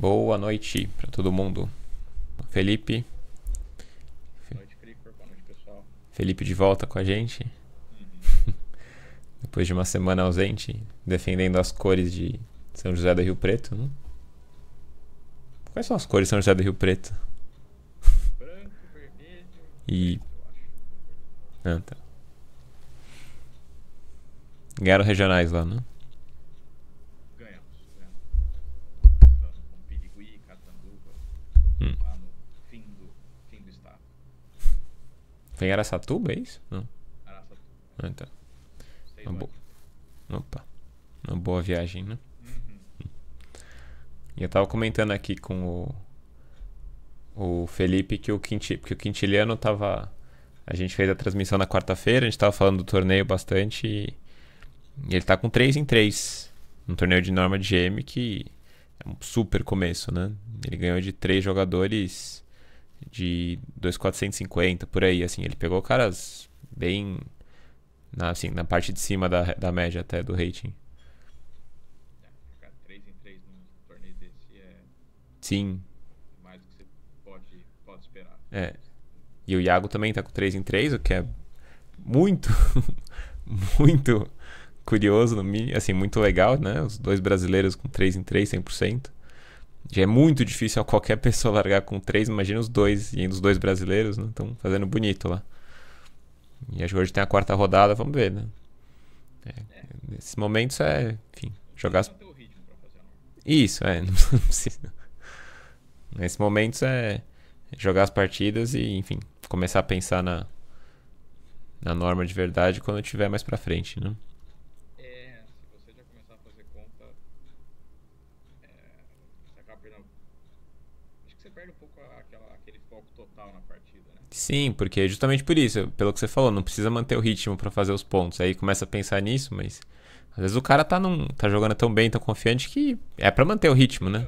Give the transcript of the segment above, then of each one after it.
Boa noite para todo mundo. Felipe. Boa noite, Boa noite, pessoal. Felipe de volta com a gente. Uhum. Depois de uma semana ausente, defendendo as cores de São José do Rio Preto. Né? Quais são as cores de São José do Rio Preto? Branco, vermelho. E. Ah, tá. Ganharam regionais lá, né? Foi em Araçatuba, é isso? Não. Ah, tá. Uma boa. Opa. Uma boa viagem, né? Uhum. E eu tava comentando aqui com o o Felipe que o, que o Quintiliano tava. A gente fez a transmissão na quarta-feira, a gente tava falando do torneio bastante e, e ele tá com 3 em 3. Um torneio de norma de GM que é um super começo, né? Ele ganhou de três jogadores de 2,450 por aí, assim. Ele pegou caras bem. Na, assim, na parte de cima da, da média até do rating. Ficar 3 em 3 num torneio desse é. Sim. Mais do que você pode, pode esperar. É. E o Iago também tá com 3 em 3, o que é muito, muito curioso, no mínimo, assim, muito legal, né? Os dois brasileiros com 3 em 3, 100%. Já é muito difícil qualquer pessoa largar com três, imagina os dois, e ainda os dois brasileiros, né? Estão fazendo bonito lá. E acho que hoje tem a quarta rodada, vamos ver, né? É, é. Nesses momentos é, enfim, jogar. Isso, é, não precisa. Nesses momentos é, é jogar as partidas e, enfim, começar a pensar na, na norma de verdade quando tiver mais pra frente, né? Sim, porque é justamente por isso, pelo que você falou, não precisa manter o ritmo para fazer os pontos. Aí começa a pensar nisso, mas às vezes o cara tá num, tá jogando tão bem, tão confiante que é para manter o ritmo, né?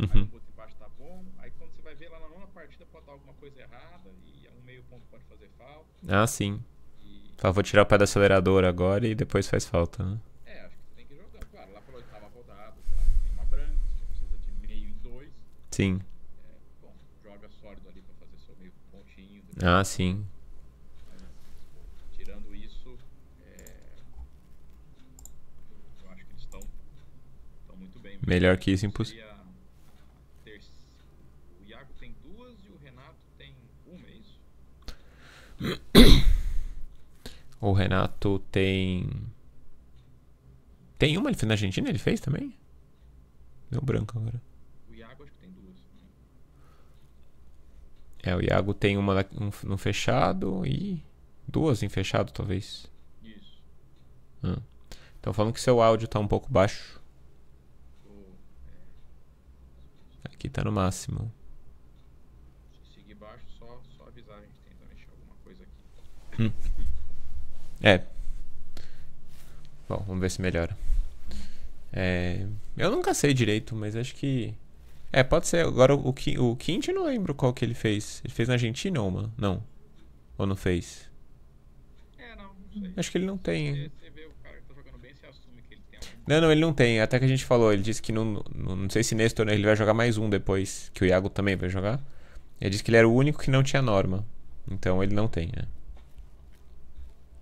Uhum. Aí o embaixo tá bom. Aí quando você vai ver lá na nona partida pode dar alguma coisa errada e um meio ponto pode fazer falta. Ah, sim. E... Fala, vou tirar o pé do acelerador agora e depois faz falta, né? Sim. Bom, joga sólido ali pra fazer seu meio pontinho. Ah, sim. Tirando isso, é, eu acho que eles estão muito bem. Melhor que isso, impossível. O Iago tem duas e o Renato tem uma, é isso? O Renato tem. Tem uma ele fez na Argentina, ele fez também? Deu branco agora. É, o Iago tem uma no fechado e duas em fechado, talvez. Isso. Ah. Então falando que seu áudio está um pouco baixo. Aqui está no máximo. Se seguir baixo, só, só avisar, a gente tenta mexer alguma coisa aqui. Hum. É. Bom, vamos ver se melhora. É, eu nunca sei direito, mas acho que é, pode ser. Agora o, o eu não lembro qual que ele fez. Ele fez na Argentina ou uma? Não. Ou não fez? É, não, não sei. Acho que ele não tem. Você, vê o cara que tá jogando bem, você assume que ele tem Não, não, ele não tem. Até que a gente falou, ele disse que não. Não, não sei se nesse né, ele vai jogar mais um depois, que o Iago também vai jogar. Ele disse que ele era o único que não tinha norma. Então ele não tem, né?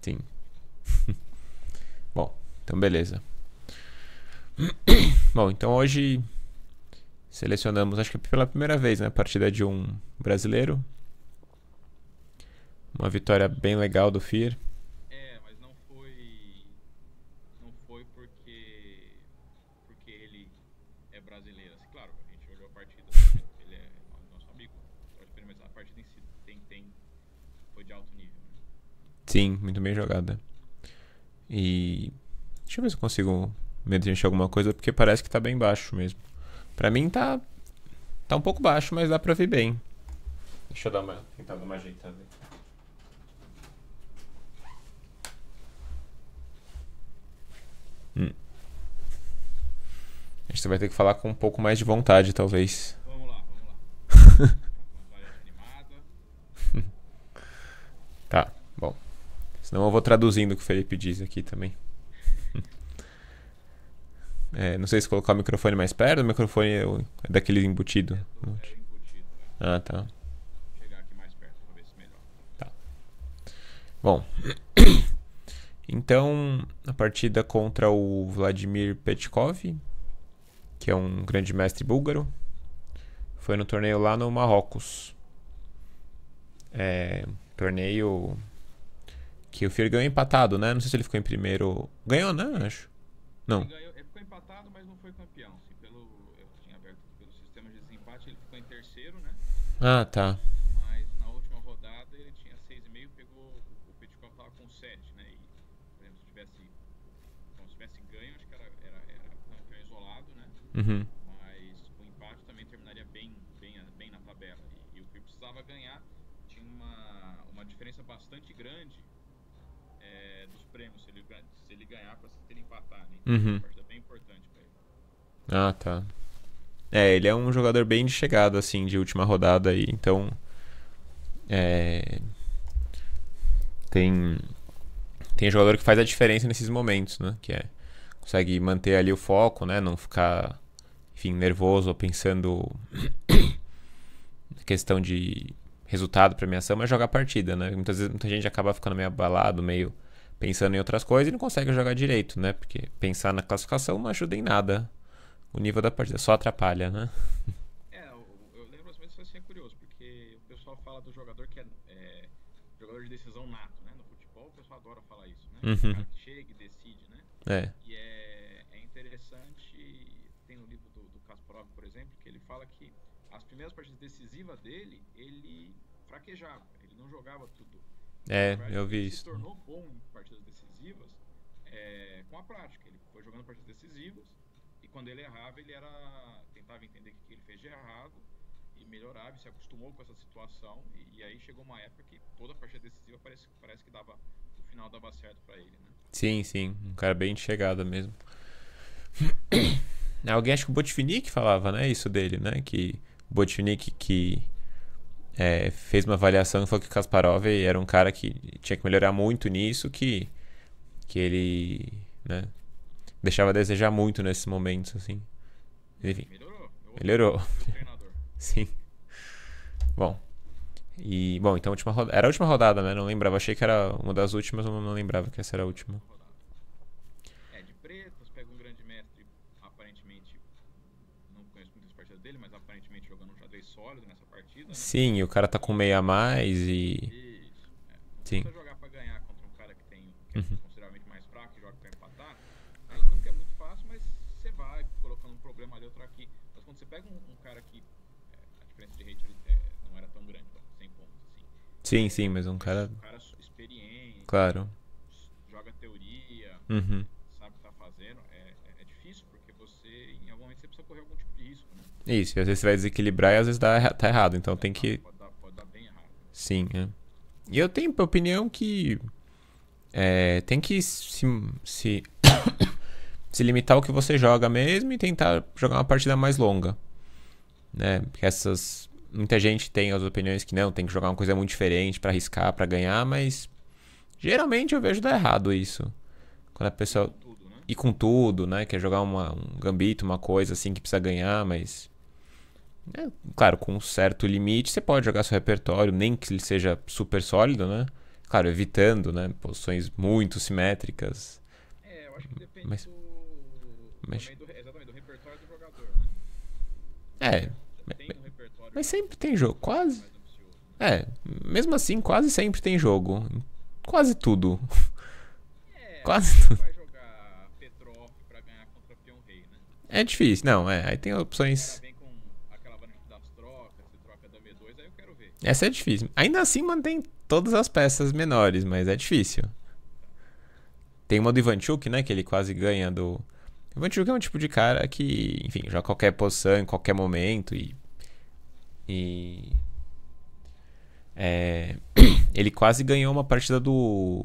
Sim. Bom, então beleza. Bom, então hoje Selecionamos, acho que pela primeira vez, né? A Partida de um brasileiro. Uma vitória bem legal do FIR. É, mas não foi. Não foi porque. Porque ele é brasileiro. Assim, claro, a gente olhou a partida. ele é nosso amigo. Mas a partida em si tem, tem, foi de alto nível. Né? Sim, muito bem jogada. E. Deixa eu ver se eu consigo me deixar alguma coisa, porque parece que tá bem baixo mesmo. Pra mim tá, tá um pouco baixo, mas dá pra ver bem. Deixa eu dar uma, tentar dar uma ajeitada aqui. Hum. A gente vai ter que falar com um pouco mais de vontade, talvez. Vamos lá, vamos lá. tá, bom. Senão eu vou traduzindo o que o Felipe diz aqui também. É, não sei se colocar o microfone mais perto, o microfone é, é daquele embutido. É, né? Ah, tá. Tá. Bom. Então, a partida contra o Vladimir Petkov, que é um grande mestre búlgaro, foi no torneio lá no Marrocos. É, torneio que o Fier ganhou empatado, né? Não sei se ele ficou em primeiro. Ganhou, né? Acho. Não mas não foi campeão. Assim, pelo, eu tinha aberto aqui pelo sistema de desempate, ele ficou em terceiro, né? Ah, tá. Mas na última rodada ele tinha 6,5, pegou. O Petcop tava com 7, né? E, por exemplo, se tivesse, se tivesse ganho, acho que era, era, era campeão isolado, né? Uhum. Mas o empate também terminaria bem, bem, bem na tabela. E, e o que precisava ganhar tinha uma, uma diferença bastante grande eh, dos prêmios, se ele, se ele ganhar para se ter empatar, né? uhum. Então, ah, tá. É, ele é um jogador bem de chegada, assim, de última rodada aí. Então. É... Tem. Tem jogador que faz a diferença nesses momentos, né? Que é. Consegue manter ali o foco, né? Não ficar, enfim, nervoso ou pensando. questão de resultado, premiação, mas jogar a partida, né? Muitas vezes muita gente acaba ficando meio abalado, meio pensando em outras coisas e não consegue jogar direito, né? Porque pensar na classificação não ajuda em nada o nível da partida. Só atrapalha, né? É, eu, eu lembro às vezes assim, é curioso, porque o pessoal fala do jogador que é, é jogador de decisão nato, né? No futebol o pessoal adora falar isso, né? Uhum. O cara que chega e decide, né? É. E é, é interessante, tem no livro do, do Kasparov, por exemplo, que ele fala que as primeiras partidas decisivas dele, ele fraquejava, ele não jogava tudo. É, eu vi ele isso. Ele se tornou bom em partidas decisivas é, com a prática. Ele foi jogando partidas decisivas quando ele errava, ele era tentava entender o que ele fez de errado e melhorava, e se acostumou com essa situação e, e, aí chegou uma época que toda a partida decisiva parece, parece que dava no final dava certo para ele, né? Sim, sim, um cara bem de chegada mesmo. Alguém acho que o Botvinnik falava, né, isso dele, né, que o Botvinnik que é, fez uma avaliação e falou que o Kasparov era um cara que tinha que melhorar muito nisso, que que ele, né, deixava a desejar muito nesse momento, assim. Enfim. Melhorou. Melhorou. Sim. Bom. E, bom, então a última rodada. Era a última rodada, né? Não lembrava. Achei que era uma das últimas, mas não lembrava que essa era a última. É, de pretos, pega um grande mestre, aparentemente. Não conheço muitas partidas dele, mas aparentemente jogando um xadrez sólido nessa partida. Né? Sim, e o cara tá com meia a mais e. Isso. É. Sim. Sim, sim, mas é um cara. Um cara experiente. Claro. Joga teoria, uhum. sabe o que tá fazendo. É, é, é, difícil, porque você, em algum momento, você precisa correr algum tipo de risco. Né? Isso, e às vezes você vai desequilibrar e às vezes dá, tá errado. Então é, tem que. Pode dar, pode dar bem errado. Sim, é. E eu tenho a opinião que. É, tem que se. se... se limitar ao que você joga mesmo e tentar jogar uma partida mais longa. Né? Porque essas Muita gente tem as opiniões que não, tem que jogar uma coisa muito diferente para arriscar, para ganhar, mas geralmente eu vejo dar errado isso. Quando a pessoa né? e com tudo, né, quer jogar uma, um gambito, uma coisa assim que precisa ganhar, mas é, claro, com um certo limite, você pode jogar seu repertório, nem que ele seja super sólido, né? Claro, evitando, né, posições muito simétricas. É, eu acho que depende mas, do, mas... Também do, exatamente, do repertório do jogador, né? É. Tem um mas sempre tem jogo, quase. É, mesmo assim, quase sempre tem jogo. Quase tudo. É, quase tudo. Né? É difícil, não, é. Aí tem opções. Essa é difícil. Ainda assim mantém todas as peças menores, mas é difícil. Tem uma do Ivanchuk, né? Que ele quase ganha do. Ivanchuk é um tipo de cara que, enfim, joga qualquer posição em qualquer momento e e. É, ele quase ganhou uma partida do.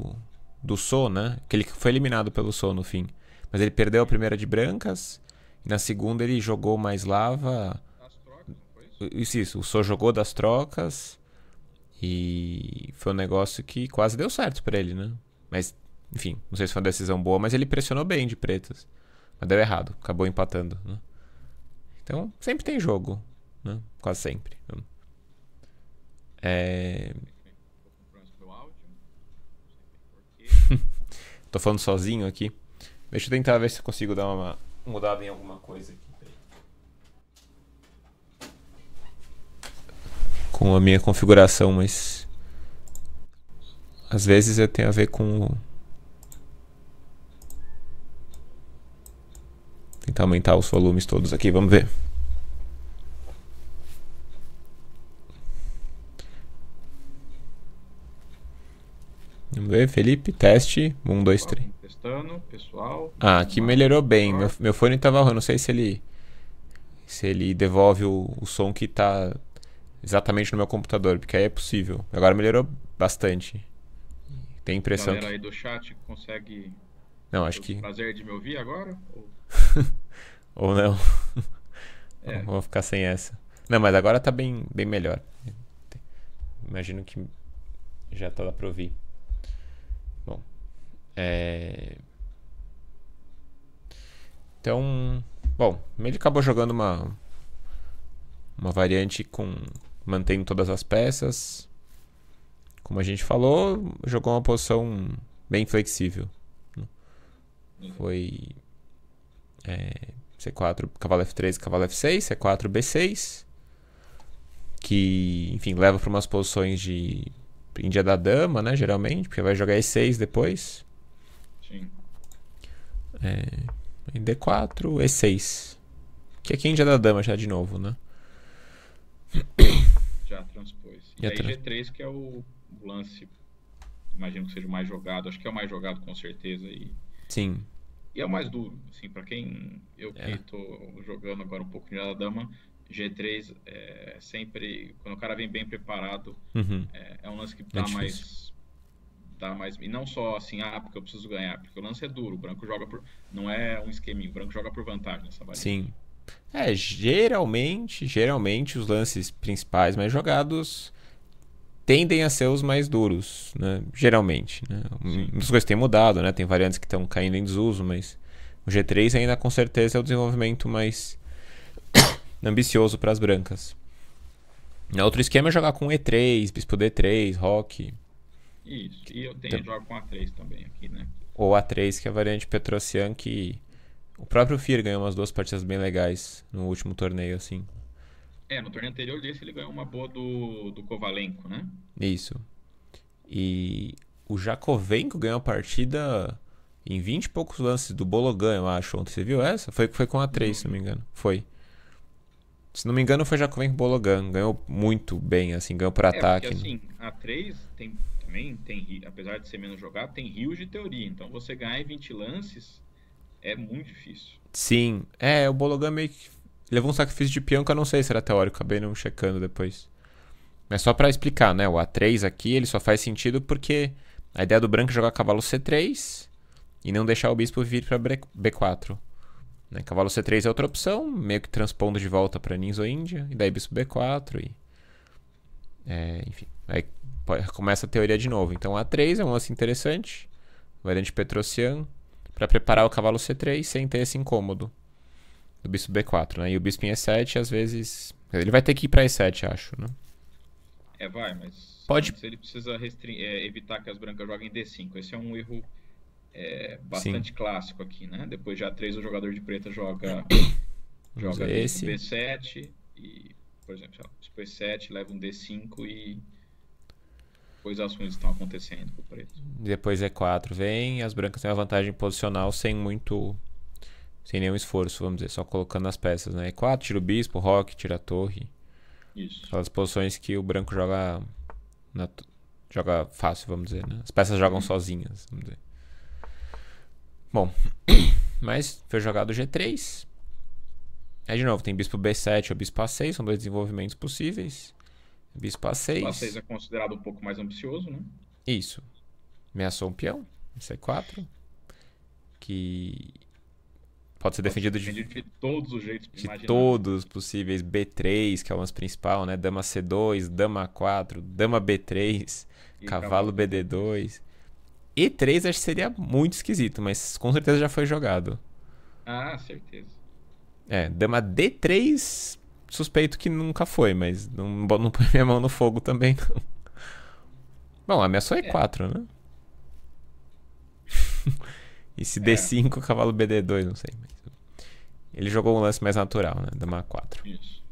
Do So, né? Que ele foi eliminado pelo So no fim. Mas ele perdeu a primeira de brancas. E na segunda ele jogou mais lava. Trocas, isso, isso. O So jogou das trocas. E foi um negócio que quase deu certo para ele, né? Mas, enfim, não sei se foi uma decisão boa, mas ele pressionou bem de pretas. Mas deu errado, acabou empatando, né? Então, sempre tem jogo né? Quase sempre. Estou né? É... Tô falando sozinho aqui. Deixa eu tentar ver se eu consigo dar uma mudada em alguma coisa aqui. Com a minha configuração, mas. Às vezes eu tenho a ver com. Tentar aumentar os volumes todos aqui, vamos ver. Vamos ver, Felipe, teste. Um, dois, três. Tá testando, pessoal. Ah, aqui melhorou bem. Meu, meu fone tá estava ruim, não sei se ele se ele devolve o, o som que está exatamente no meu computador, porque aí é possível. Agora melhorou bastante. Tem impressão. A galera que... aí do chat consegue. Não, acho que. Prazer de me ouvir agora? Ou, ou não. É. Vou ficar sem essa. Não, mas agora está bem, bem melhor. Imagino que já está dá para ouvir. É... Então, bom, ele acabou jogando uma uma variante com mantendo todas as peças. Como a gente falou, jogou uma posição bem flexível. Né? Foi é, C4, cavalo F3, cavalo F6, C4, B6. Que, enfim, leva para umas posições de Índia da dama, né? Geralmente, porque vai jogar E6 depois. Sim. É, D4, E6. Que aqui é a gente já dá dama já de novo, né? Já transpôs. E, aí trans... G3 que é o lance, imagino que seja o mais jogado. Acho que é o mais jogado com certeza. E... Sim. E é o mais duro, assim, pra quem... Eu é. que tô jogando agora um pouco de da dama, G3 é sempre... Quando o cara vem bem preparado, uhum. é, é, um lance que dá é tá mais tá? Mas e não só assim, ah, porque eu preciso ganhar, porque o lance é duro, o branco joga por. Não é um esqueminha, o branco joga por vantagem nessa variante. Sim. É, geralmente, geralmente os lances principais mais jogados tendem a ser os mais duros, né? Geralmente, né? As coisas têm mudado, né? Tem variantes que estão caindo em desuso, mas o G3 ainda com certeza é o desenvolvimento mais ambicioso para as brancas. Outro esquema é jogar com E3, bispo D3, rock, isso. E eu tenho então... jogo com A3 também aqui, né? Ou A3, que é a variante Petrocian, que o próprio Fir ganhou umas duas partidas bem legais no último torneio, assim. É, no torneio anterior desse ele ganhou uma boa do, do Kovalenko, né? Isso. E o Jakovenko ganhou a partida em 20 e poucos lances do Bologan, eu acho. Ontem você viu essa? Foi, foi com A3, se não me engano. Foi. Se não me engano, foi Jakovenko Bologan. Ganhou muito bem, assim, ganhou por é, ataque. Porque, assim, a 3 tem, também tem, apesar de ser menos jogado, tem rios de teoria. Então você ganhar em 20 lances é muito difícil. Sim. É, o Bologan meio que levou um sacrifício de peão que eu não sei se era teórico, acabei não checando depois. Mas só para explicar, né? O A3 aqui, ele só faz sentido porque a ideia do branco é jogar cavalo C3 e não deixar o bispo vir para B4. Né? Cavalo C3 é outra opção, meio que transpondo de volta para Ninzo Índia, e daí bispo B4 e... É, enfim, aí começa a teoria de novo. Então A3 é um lance interessante, variante Petrocian, para preparar o cavalo C3 sem ter esse incômodo do bispo B4, né? E o bispo em E7, às vezes... Ele vai ter que ir para E7, acho, né? É, vai, mas... Pode... Se ele precisa é, evitar que as brancas joguem D5, esse é um erro é bastante Sim. clássico aqui, né? Depois já 3 o jogador de preta joga joga esse. B7 e, por exemplo, B7 leva um D5 e depois as coisas estão acontecendo pro preto. Depois E4 vem, as brancas têm uma vantagem posicional sem muito sem nenhum esforço, vamos dizer, só colocando as peças, né? E4 tira o bispo, rock, tira a torre. Isso. São as posições que o branco joga na, joga fácil, vamos dizer, né? As peças jogam uhum. sozinhas, vamos dizer. Bom, mas foi jogado G3. Aí é, de novo, tem bispo B7 ou bispo A6, são dois desenvolvimentos possíveis. Bispo A6. A6 é considerado um pouco mais ambicioso, né? Isso. Ameaçou um peão, C4. Que pode ser pode defendido, ser defendido de, de, todos os jeitos De imaginar. todos possíveis. B3, que é o lance principal, né? Dama C2, dama A4, dama B3, e cavalo BD2. E3 acho que seria muito esquisito, mas com certeza já foi jogado. Ah, certeza. É, dama D3, suspeito que nunca foi, mas não, não põe minha mão no fogo também. Não. Bom, a minha só é 4, né? e se é. D5, cavalo BD2, não sei. Ele jogou um lance mais natural, né? Dama 4. Isso.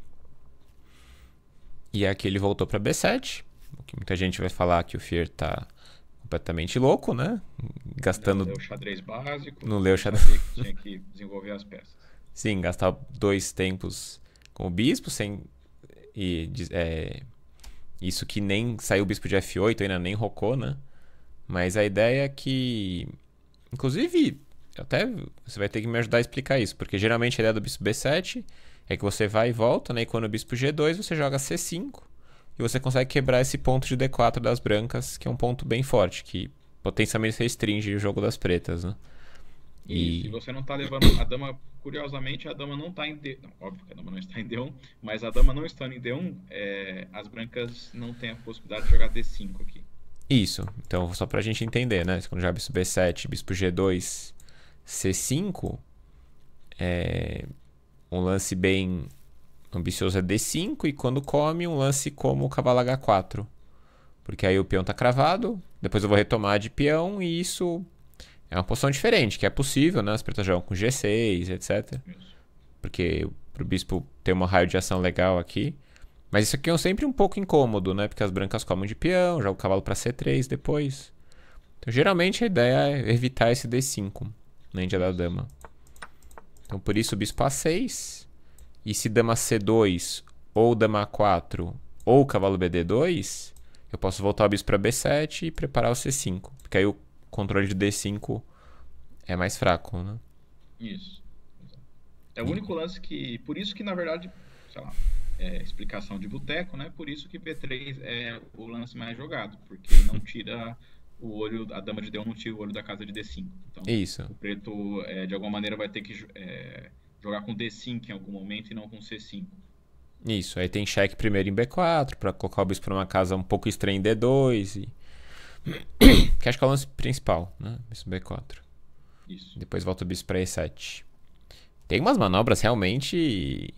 E aqui ele voltou pra B7, muita gente vai falar que o Fear tá completamente louco, né? Gastando. Não leu xadrez básico. Não leu xadrez. Que tinha que desenvolver as peças. Sim, gastar dois tempos com o bispo, sem. E, é... Isso que nem saiu o bispo de F8, ainda nem rocou, né? Mas a ideia é que. Inclusive, até você vai ter que me ajudar a explicar isso, porque geralmente a ideia do bispo B7 é que você vai e volta, né? E quando o bispo G2, você joga C5. E você consegue quebrar esse ponto de D4 das brancas, que é um ponto bem forte, que potencialmente restringe o jogo das pretas, né? E, e você não tá levando. A dama, curiosamente, a dama não tá em D. Não, óbvio que a dama não está em D1, mas a dama não estando em D1, é... as brancas não têm a possibilidade de jogar D5 aqui. Isso. Então, só pra gente entender, né? Quando joga bispo B7, bispo G2, C5, é um lance bem ambicioso é D5 e quando come, um lance como o cavalo H4. Porque aí o peão tá cravado, depois eu vou retomar de peão e isso é uma posição diferente, que é possível, né? As pretas jogam com G6, etc. Porque pro bispo ter uma raio de ação legal aqui. Mas isso aqui é sempre um pouco incômodo, né? Porque as brancas comem de peão, jogam o cavalo para C3 depois. Então, geralmente a ideia é evitar esse D5, né? índia da dama. Então, por isso, o bispo A6 e se dama C2 ou dama A4 ou cavalo BD2, eu posso voltar o bispo para B7 e preparar o C5. Porque aí o controle de D5 é mais fraco, né? Isso. É o hum. único lance que... Por isso que, na verdade, sei lá, é, explicação de boteco, né? Por isso que B3 é o lance mais jogado. Porque não tira... o olho, a dama de D1 não tira o olho da casa de D5. Então, Isso. o preto, é, de alguma maneira, vai ter que é, jogar com D5 em algum momento e não com C5. Isso, aí tem cheque primeiro em B4 para colocar o bispo numa casa um pouco estranha em D2 e que acho que é o lance principal, né? Bispo B4. Isso. Depois volta o bispo para E7. Tem umas manobras realmente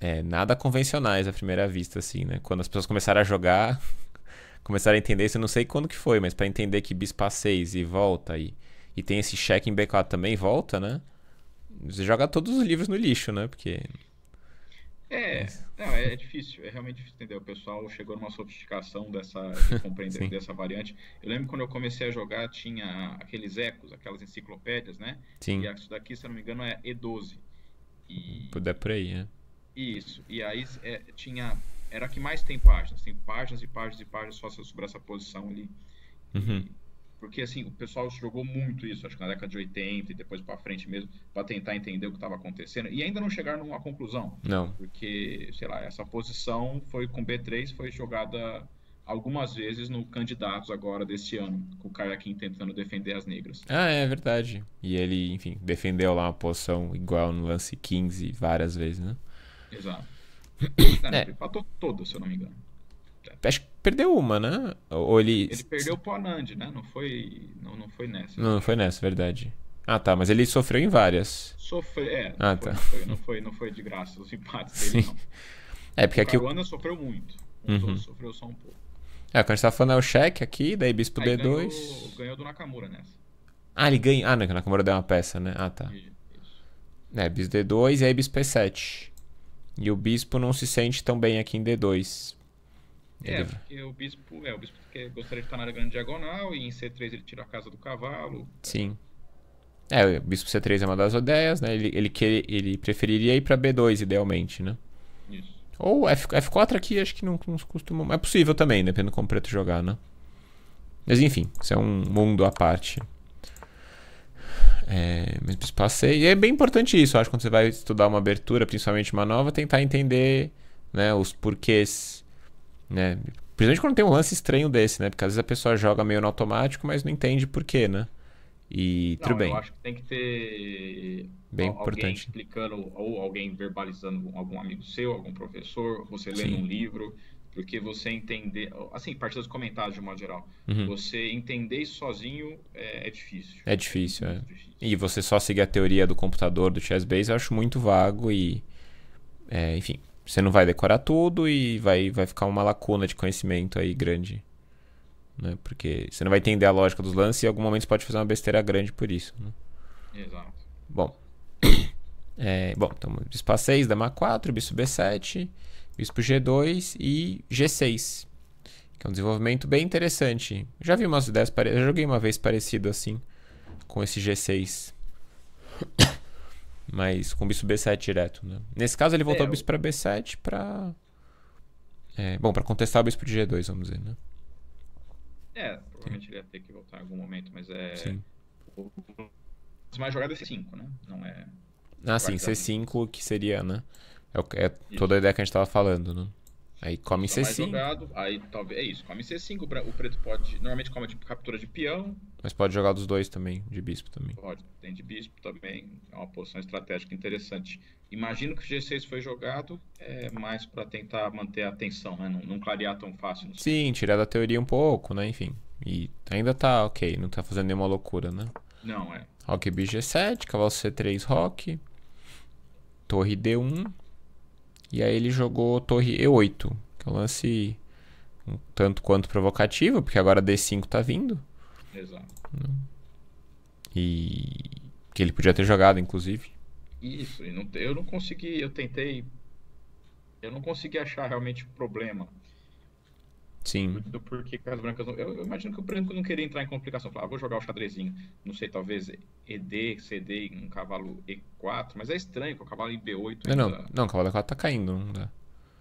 é, nada convencionais à primeira vista, assim, né? Quando as pessoas começaram a jogar, começaram a entender isso, eu não sei quando que foi, mas para entender que bispo A6 e volta e, e tem esse cheque em B4 também, volta, né? Você joga todos os livros no lixo, né? Porque. É, não, é difícil, é realmente difícil entender. O pessoal chegou numa sofisticação dessa, de compreender dessa variante. Eu lembro quando eu comecei a jogar, tinha aqueles ecos, aquelas enciclopédias, né? Sim. E isso daqui, se eu não me engano, é E12. E... Puder é por aí, né? Isso, e aí é, tinha. Era a que mais tem páginas, tem páginas e páginas e páginas só sobre essa posição ali. Uhum. E porque assim, o pessoal jogou muito isso, acho que na década de 80 e depois para frente mesmo, para tentar entender o que estava acontecendo e ainda não chegaram numa conclusão. Não. Porque, sei lá, essa posição foi com B3 foi jogada algumas vezes no candidatos agora desse ano, com o Kayakin tentando defender as negras. Ah, é verdade. E ele, enfim, defendeu lá uma posição igual no lance 15 várias vezes, né? Exato. é, é. Empatou todas, se eu não me engano. Acho que perdeu uma, né? Ou ele. Ele perdeu pro Anand, né? Não foi, não, não foi nessa. Não, não foi nessa, verdade. Ah, tá, mas ele sofreu em várias. Sofreu, é. Ah, tá. Não foi, não, foi, não foi de graça os empates Sim. dele, não. É, porque o aqui. O Caruana sofreu muito. um uhum. sofreu só um pouco. É, o que a gente tá falando é o cheque aqui, daí bispo Aí D2. Ganhou, ganhou do Nakamura nessa. Ah, ele ganhou Ah, não, o Nakamura deu uma peça, né? Ah, tá. Isso. É, bispo D2 e aí bispo E7. E o bispo não se sente tão bem aqui em D2. É, porque o bispo, é, o bispo quer, gostaria de estar na área grande diagonal e em C3 ele tira a casa do cavalo. Sim. É, o bispo C3 é uma das ideias, né? Ele, ele, quer, ele preferiria ir para B2, idealmente, né? Isso. Ou F, F4 aqui acho que não, não costuma. É possível também, dependendo como preto jogar, né? Mas enfim, isso é um mundo à parte. É, mas passei. E é bem importante isso, acho, quando você vai estudar uma abertura, principalmente uma nova, tentar entender né, os porquês né? Principalmente quando tem um lance estranho desse, né? Porque às vezes a pessoa joga meio no automático, mas não entende por quê, né? E não, tudo bem. Eu acho que tem que ter Bem alguém importante. explicando ou alguém verbalizando algum amigo seu, algum professor, você lendo Sim. um livro, porque você entender, assim, partir dos comentários de um modo geral, uhum. você entender isso sozinho é, é difícil. É difícil, é, é. difícil, E você só seguir a teoria do computador, do chess base, eu acho muito vago e, é, enfim, você não vai decorar tudo e vai, vai ficar uma lacuna de conhecimento aí grande. Né? Porque você não vai entender a lógica dos lances e em algum momento você pode fazer uma besteira grande por isso. Né? Exato. Bom. É, bom, então bispo A6, dama 4, bispo B7, bispo G2 e G6. Que é um desenvolvimento bem interessante. Já vi umas ideias parecidas. joguei uma vez parecido assim com esse G6. Mas com bispo B7 direto, né? Nesse caso ele voltou é, o bispo para B7 para é, bom, para contestar o bispo de G2, vamos dizer, né? É, provavelmente Sim. ele ia ter que voltar em algum momento, mas é Sim. O... mais jogada é C5, né? Não é Ah, sim, C5 que seria, né? É, é toda a ideia que a gente tava falando, né? Aí come tá C5. Jogado, aí talvez. É isso, come C5. O preto pode. Normalmente come de tipo, captura de peão. Mas pode jogar dos dois também, de bispo também. Pode, tem de bispo também. É uma posição estratégica interessante. Imagino que o G6 foi jogado é, mais para tentar manter a atenção, né? Não, não clarear tão fácil. Sim, tirar da teoria um pouco, né? Enfim. E ainda tá ok, não tá fazendo nenhuma loucura, né? Não, é. Rock B G7, cavalo C3 Rock. Torre D1. E aí ele jogou torre E8, que é um lance um tanto quanto provocativo, porque agora D5 tá vindo. Exato. E que ele podia ter jogado, inclusive. Isso, eu não consegui, eu tentei, eu não consegui achar realmente o problema. Sim. Do porquê que as brancas. Não, eu, imagino que o branco não queria entrar em complicação. Falar, ah, vou jogar o xadrezinho, não sei, talvez ED, CD, um cavalo E4, mas é estranho, com o cavalo em B8. Ainda... Não, não, não, o cavalo E4 tá caindo, não dá.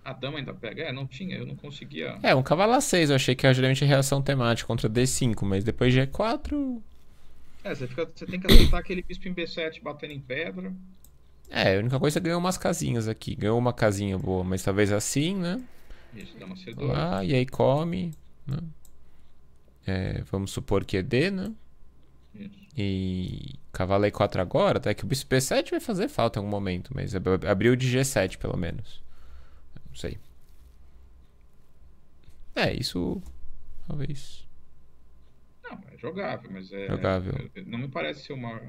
A dama ainda pega? É, não tinha, eu não conseguia. É, um cavalo A6, eu achei que era geralmente reação temática contra D5, mas depois G4. É, você, fica, você tem que acertar aquele bispo em B7 batendo em pedra. É, a única coisa é ganhar ganhou umas casinhas aqui. Ganhou uma casinha boa, mas talvez assim, né? Isso, dá uma C2. Lá, e aí come. Né? É, vamos supor que é D, né? Isso. E cavalo E4 agora, até tá? que o bispo B7 vai fazer falta em algum momento, mas abriu de G7 pelo menos. Não sei. É, isso talvez. Não, é jogável, mas é. Jogável. Não me parece ser uma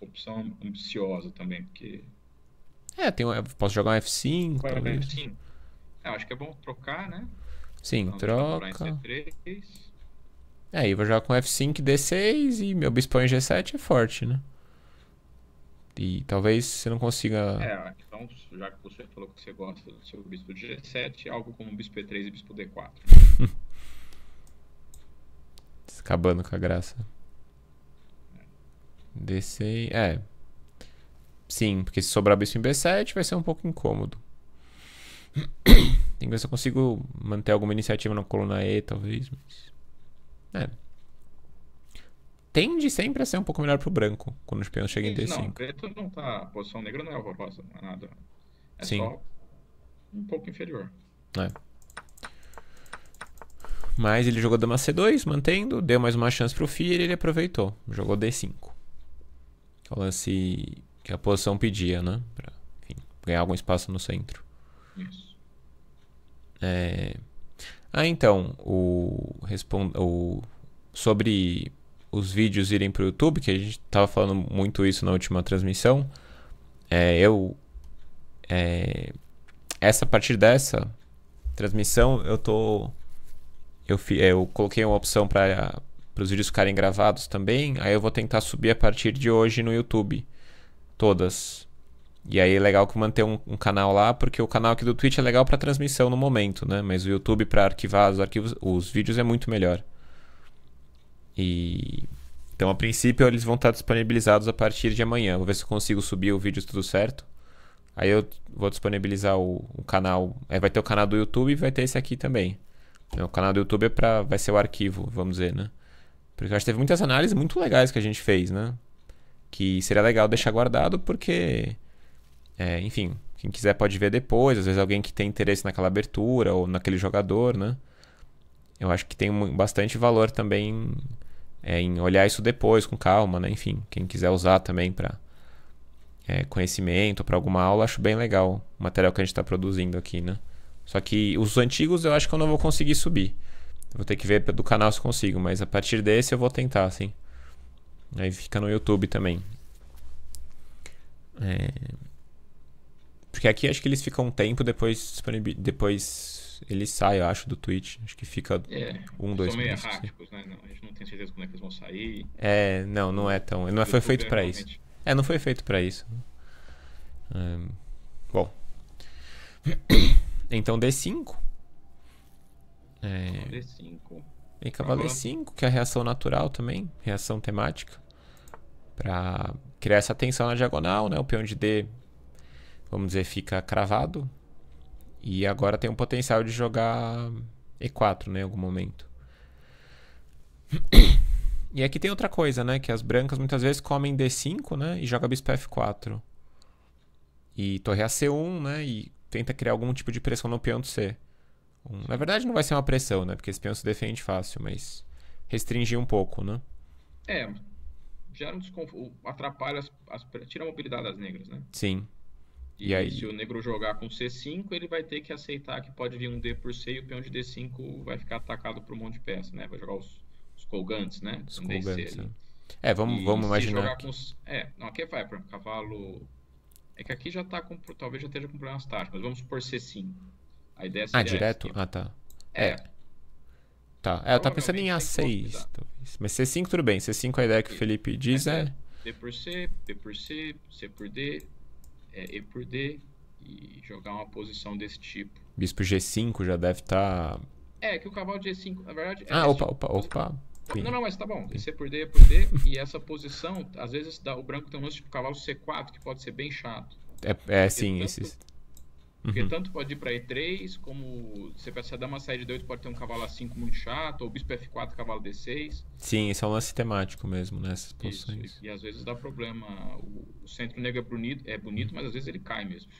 opção ambiciosa também, porque. É, tem um, posso jogar um F5. Vai talvez. F5. Ah, acho que é bom trocar, né? Sim, Vamos troca. Aí é, vou jogar com F5, D6 e meu bispo em G7 é forte, né? E talvez você não consiga. É, então, já que você falou que você gosta do seu bispo de G7, algo como bispo E3 e bispo D4. Tá acabando com a graça. D6. É. Sim, porque se sobrar bispo em B7 vai ser um pouco incômodo. Tem que ver se eu consigo manter alguma iniciativa na coluna E, talvez. Mas... É. Tende sempre a ser um pouco melhor pro branco quando os peões chegam em D5. Não, preto não tá. A posição negra não é horrorosa, não é nada. É Sim. só um pouco inferior. É. Mas ele jogou dama C2, mantendo, deu mais uma chance pro Fier e ele aproveitou. Jogou D5. É o lance que a posição pedia, né? Pra enfim, ganhar algum espaço no centro. Isso. É... Ah, então, o... Respond... o sobre os vídeos irem para o YouTube, que a gente estava falando muito isso na última transmissão. É, eu é, essa a partir dessa transmissão eu tô eu, fi, eu coloquei uma opção para para os vídeos ficarem gravados também. Aí eu vou tentar subir a partir de hoje no YouTube todas e aí é legal que manter um, um, canal lá, porque o canal aqui do Twitch é legal para transmissão no momento, né? Mas o YouTube para arquivar os arquivos, os vídeos é muito melhor. E então a princípio eles vão estar disponibilizados a partir de amanhã. Vou ver se eu consigo subir o vídeo tudo certo. Aí eu vou disponibilizar o, o canal, é, vai ter o canal do YouTube e vai ter esse aqui também. Então, o canal do YouTube é pra, vai ser o arquivo, vamos dizer, né? Porque eu acho que teve muitas análises muito legais que a gente fez, né? Que seria legal deixar guardado porque é, enfim, quem quiser pode ver depois, às vezes alguém que tem interesse naquela abertura ou naquele jogador, né? Eu acho que tem bastante valor também é, em olhar isso depois com calma, né? Enfim, quem quiser usar também para é, conhecimento, para alguma aula, acho bem legal o material que a gente está produzindo aqui, né? Só que os antigos eu acho que eu não vou conseguir subir. Vou ter que ver do canal se consigo, mas a partir desse eu vou tentar, assim. Aí fica no YouTube também. É... Porque aqui acho que eles ficam um tempo depois Depois eles saem, eu acho, do Twitch. Acho que fica é, um, dois São meio meses. Assim. Erráticos, né? não, a gente não tem certeza quando é que eles vão sair. É, não, não é tão. Não foi feito para isso. É, não foi feito pra isso. Hum, bom. Então D5. É... Então, D5. Vem cavalo Agora... D5, que é a reação natural também, reação temática. Pra criar essa tensão na diagonal, né? O peão de D vamos dizer, fica cravado. E agora tem um potencial de jogar E4, né, em algum momento. E aqui tem outra coisa, né, que as brancas muitas vezes comem D5, né, e joga bispo F4. E torre a c 1 né, e tenta criar algum tipo de pressão no peão do C. Um, na verdade não vai ser uma pressão, né, porque esse peão se defende fácil, mas restringir um pouco, né. É, gera um desconforto, atrapalha, as, as, tira a mobilidade das negras, né. Sim. E, e aí... se o negro jogar com C5, ele vai ter que aceitar que pode vir um D por C e o peão de D5 vai ficar atacado por um monte de peça, né? Vai jogar os, os colgantes, né? Os colgantes, né? É, vamos, vamos imaginar. É, não, aqui é vai, por exemplo, cavalo. É que aqui já tá com. Talvez já esteja com problemas táticos, mas vamos supor C5. A ideia seria. Ah, direto? Ah, tá. É. é. Tá. É, eu tava pensando em A6, tá. talvez. Mas C5 tudo bem. C5 é a ideia que o Felipe diz é. é... D por C, B por C, C por D, é, E por D e jogar uma posição desse tipo. Bispo G5 já deve estar. Tá... É, que o cavalo de G5, na verdade. É ah, opa, tipo... opa, opa. Tá, sim. Não, não, mas tá bom. E é por D é por D. e essa posição, às vezes, dá, o branco tem um lance tipo cavalo C4, que pode ser bem chato. É, é sim, tanto, esses. Porque uhum. tanto pode ir para E3, como você pensa, a dama sair de 2 pode ter um cavalo A5 muito chato, ou bispo F4, cavalo D6. Sim, esse é um lance temático mesmo, né? Essas posições. Isso, e, e, às vezes dá problema. O, o centro negro é bonito, é bonito, uhum. mas às vezes ele cai mesmo.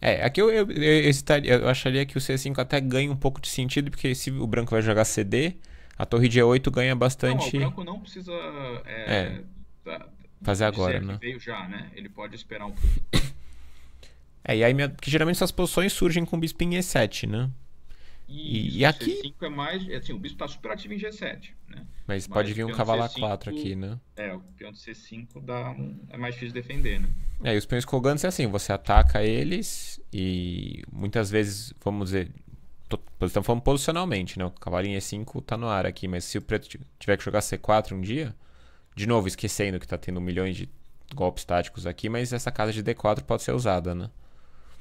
É, aqui é eu, eu, eu, hesitaria, eu acharia que o C5 até ganha um pouco de sentido, porque se o branco vai jogar CD, a torre de E8 ganha bastante. Não, o branco não precisa. É, é, fazer agora, né? Veio já, né? Ele pode esperar um pouco. É, e aí minha, que geralmente essas posições surgem com bispo em E7, né? E, e aqui. C5 é mais. É assim, o bispo está super ativo em G7. Né? Mas, Mas pode vir um cavalo A4 aqui, né? É, o peão de C5 dá é mais difícil defender, né? É, e os peões colgantes é assim: você ataca eles e muitas vezes, vamos dizer, estamos falando posicionalmente, né? O cavalinho E5 tá no ar aqui, mas se o preto tiver que jogar C4 um dia, de novo, esquecendo que tá tendo milhões de golpes táticos aqui, mas essa casa de D4 pode ser usada, né?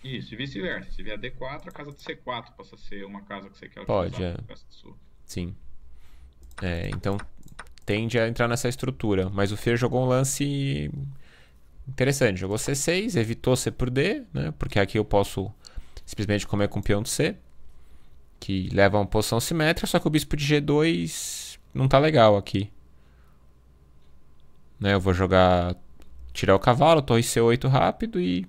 Isso, e vice-versa. Se vier D4, a casa de C4 passa a ser uma casa que você quer Pode, utilizar. Pode, é. Sua. Sim. É, então tende a entrar nessa estrutura. Mas o Fer jogou um lance interessante. Jogou C6, evitou C por D, né? Porque aqui eu posso simplesmente comer com o peão de C. Que leva a uma posição simétrica, só que o bispo de G2 não tá legal aqui. Né? Eu vou jogar... Tirar o cavalo, torre C8 rápido e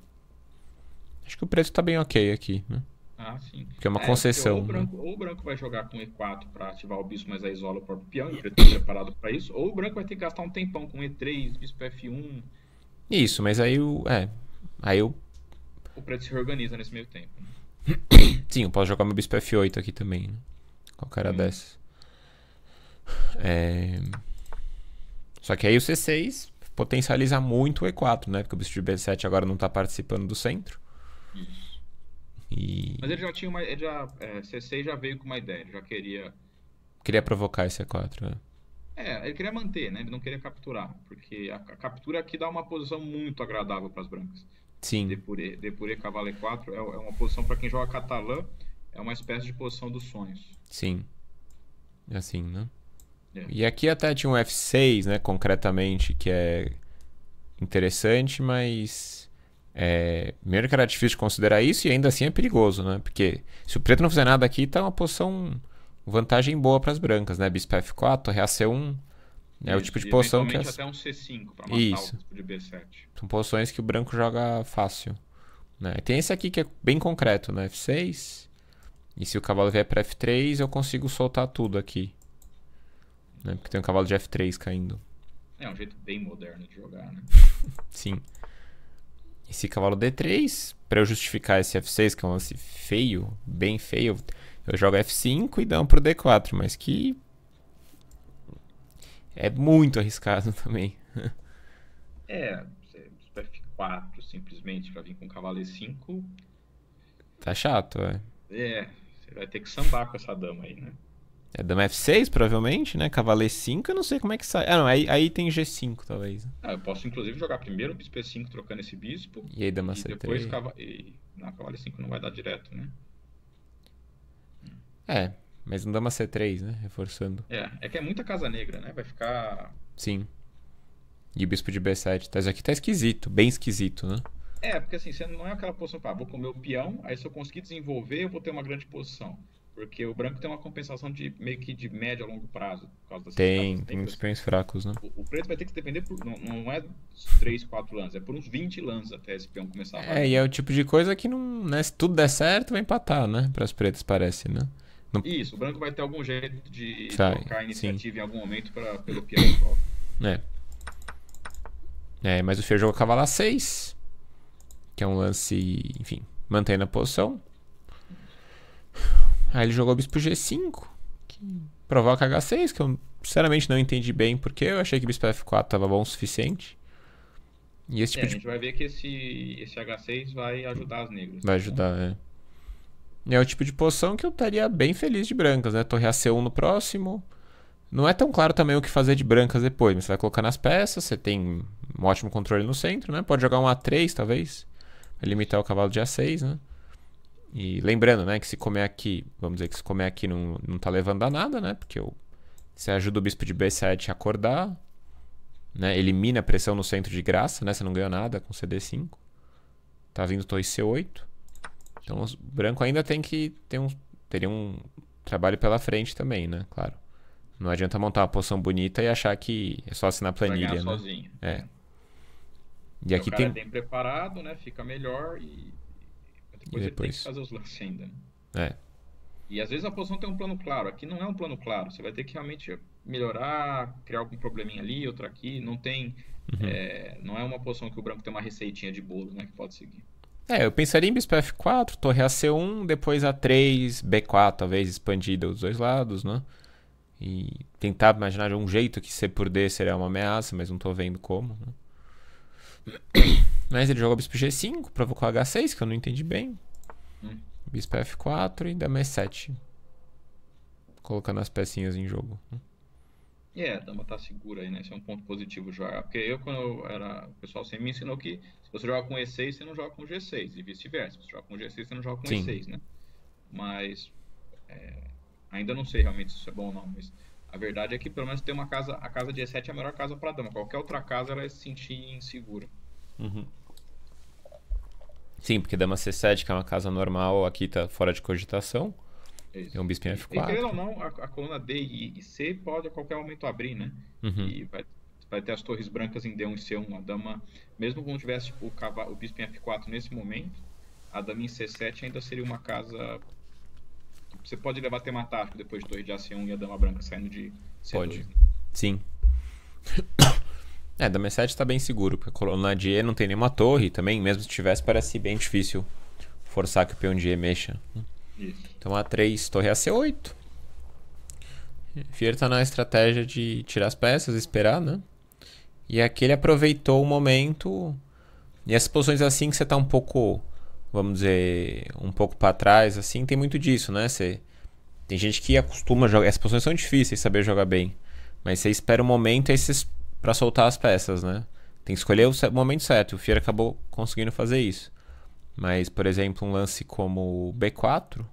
Acho que o preto tá bem ok aqui, né? Ah, sim. Porque é uma é, concessão. Ou o, né? branco, né? ou o, branco, vai jogar com E4 pra ativar o bispo, mas aí isola o próprio peão e o preto tá preparado pra isso. Ou o branco vai ter que gastar um tempão com E3, bispo F1. Isso, mas aí o. É. Aí o. O preto se reorganiza nesse meio tempo. Né? sim, eu posso jogar meu bispo F8 aqui também. Né? Qualquer hum. dessas. É... Só que aí o C6 potencializa muito o E4, né? Porque o bicho de B7 agora não tá participando do centro. Isso. E... Mas ele já tinha uma. Ele já, é, C6 já veio com uma ideia, ele já queria. Queria provocar esse E4, né? É, ele queria manter, né? Ele não queria capturar, porque a, a captura aqui dá uma posição muito agradável para as brancas. Sim. Depuré, depuré cavalo E4 é, é uma posição para quem joga catalã, é uma espécie de posição dos sonhos. Sim. É assim, né? É. E aqui até tinha um F6, né, concretamente, que é interessante, mas é, primeiro que era difícil considerar isso e ainda assim é perigoso, né? Porque se o preto não fizer nada aqui, tá uma posição vantagem boa para as brancas, né? Bispo F4, torre AC1, É né? o tipo de posição que as... até um C5 matar isso. o tipo de B7. São posições que o branco joga fácil, né? tem esse aqui que é bem concreto, né? F6. E se o cavalo vier para F3, eu consigo soltar tudo aqui. Né? Porque tem um cavalo de F3 caindo. É um jeito bem moderno de jogar, né? Sim esse cavalo D3, para eu justificar esse F6, que é um lance feio, bem feio, eu jogo F5 e dão pro D4, mas que é muito arriscado também. é, F4 simplesmente para vir com cavalo E5. Tá chato, é. É, você vai ter que sambar com essa dama aí, né? É dama F6, provavelmente, né? Cavaleiro 5, eu não sei como é que sai. Ah, não, aí, aí tem G5, talvez. Né? Ah, eu posso, inclusive, jogar primeiro o bispo E5 trocando esse bispo. E aí dama C3. E Depois cava... Não, cavaleiro 5 não vai dar direto, né? É, mas não dama C3, né? Reforçando. É, é que é muita casa negra, né? Vai ficar... Sim. E o bispo de B7. Tá, isso aqui tá esquisito, bem esquisito, né? É, porque assim, você não é aquela posição, pá, vou comer o peão, aí se eu conseguir desenvolver, eu vou ter uma grande posição. Porque o branco tem uma compensação de meio que de médio a longo prazo. Por causa das tem, tem uns peões fracos, né? O, o, preto vai ter que se depender, por, não, não é 3, 4 lances, é por uns 20 lances até esse peão começar a É, e é o tipo de coisa que não. Né, se tudo der certo, vai empatar, né? Para as pretas, parece, né? No... Isso, o branco vai ter algum jeito de Sai, a iniciativa sim. em algum momento pra, pelo peão É. É, mas o feijão cavalo 6. Que é um lance, enfim, mantém na posição. Aí ele jogou bispo G5, que provoca H6, que eu sinceramente não entendi bem porque eu achei que bispo F4 estava bom o suficiente. E esse tipo é, de... A gente vai ver que esse, esse H6 vai ajudar as negras. Vai ajudar, né? é. É o tipo de posição que eu estaria bem feliz de brancas, né? Torre AC1 no próximo. Não é tão claro também o que fazer de brancas depois, mas você vai colocar nas peças, você tem um ótimo controle no centro, né? Pode jogar um A3, talvez, limitar o cavalo de A6, né? E lembrando, né, que se comer aqui, vamos dizer que se comer aqui não, não tá levando a nada, né? Porque eu, você ajuda o bispo de B7 a acordar, né? Elimina a pressão no centro de graça, né? Você não ganhou nada com CD5. Tá vindo torre C8. Então o branco ainda tem que ter um, teria um trabalho pela frente também, né? Claro. Não adianta montar uma poção bonita e achar que é só assinar a planilha, né? sozinho. É. E então, aqui tem... É bem preparado, né? Fica melhor e é, depois, e depois... tem que fazer os lances ainda. Né? É. E às vezes a posição tem um plano claro. Aqui não é um plano claro. Você vai ter que realmente melhorar, criar algum probleminha ali, outro aqui. Não tem. Uhum. É, não é uma posição que o branco tem uma receitinha de bolo, né? Que pode seguir. É, eu pensaria em bispo F4, torre AC1, depois A3, B4, talvez expandida os dois lados, né? E tentar imaginar de um jeito que C por D seria uma ameaça, mas não tô vendo como. Né? Mas ele jogou bispo G5, provocou H6, que eu não entendi bem. Hum. Bispo F4 e dama E7. Colocando as pecinhas em jogo. É, yeah, a dama tá segura aí, né? Isso é um ponto positivo jogar. Porque eu, quando eu era. O pessoal sempre me ensinou que se você joga com E6, você não joga com G6. E vice-versa. Se você joga com G6, você não joga com Sim. E6, né? Mas. É, ainda não sei realmente se isso é bom ou não, mas a verdade é que pelo menos tem uma casa. A casa de E7 é a melhor casa para dama. Qualquer outra casa ela é se sentir insegura. Uhum. Sim, porque Dama C7, que é uma casa normal, aqui tá fora de cogitação. Isso. É um bispinho F4. É e ou não, a, a coluna D e, e, C pode a qualquer momento abrir, né? Uhum. E vai, vai ter as torres brancas em D1 e C1. A dama, mesmo quando tivesse o, cavalo, o bispo em F4 nesse momento, a dama em C7 ainda seria uma casa. Você pode levar até matar depois de torre de A1 e a dama branca saindo de C2. Pode. Né? Sim. É, da M7 tá bem seguro, porque a coluna de E não tem nenhuma torre também, mesmo se tivesse, parece bem difícil forçar que o peão de E mexa. Né? Então A3, torre AC8. Fier tá na estratégia de tirar as peças, esperar, né? E aqui ele aproveitou o momento. E essas posições assim que você tá um pouco, vamos dizer, um pouco para trás, assim, tem muito disso, né? Você... Tem gente que acostuma jogar. Essas posições são difíceis saber jogar bem. Mas você espera o um momento e esses para soltar as peças, né? Tem que escolher o momento certo. O Fier acabou conseguindo fazer isso. Mas, por exemplo, um lance como o B4,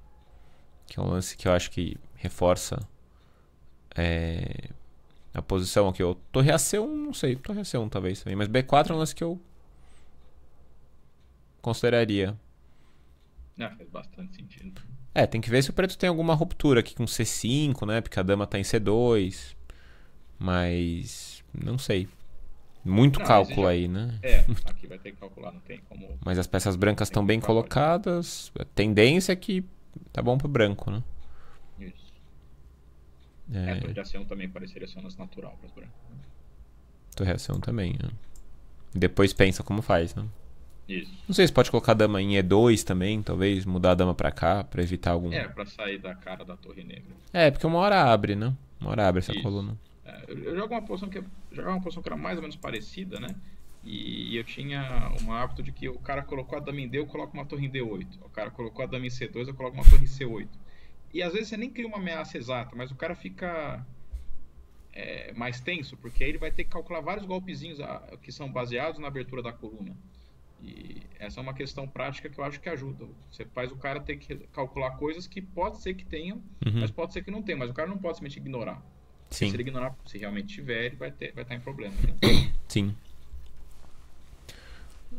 que é um lance que eu acho que reforça é, a posição aqui. Ou Torre AC1, não sei, Torre AC1 talvez também. Mas B4 é um lance que eu consideraria. Ah, faz bastante sentido. É, tem que ver se o preto tem alguma ruptura aqui com C5, né? Porque a dama tá em C2. Mas não sei. Muito não, cálculo já... aí, né? É, aqui vai ter que calcular, não tem como. Mas as peças brancas estão bem colocadas. A tendência é que tá bom pro branco, né? Isso. É, é a torreação também pareceria ser selecionas natural para os brancos. Né? Torreação também, né? Depois pensa como faz, né? Isso. Não sei se pode colocar a dama em E2 também, talvez mudar a dama pra cá, pra evitar algum. É, pra sair da cara da torre negra. É, porque uma hora abre, né? Uma hora abre essa Isso. coluna eu jogo uma posição que é, jogava uma posição que era mais ou menos parecida, né? E, eu tinha um hábito de que o cara colocou a dama em D, eu coloco uma torre em D8. O cara colocou a dama em C2, eu coloco uma torre em C8. E às vezes você nem cria uma ameaça exata, mas o cara fica é, mais tenso, porque aí ele vai ter que calcular vários golpezinhos a, ah, que são baseados na abertura da coluna. E essa é uma questão prática que eu acho que ajuda. Você faz o cara ter que calcular coisas que pode ser que tenham, uhum. mas pode ser que não tenham, mas o cara não pode simplesmente ignorar. Sim. Se ele ignorar, se realmente tiver, ele vai, ter, vai estar tá em problema. Né? Sim.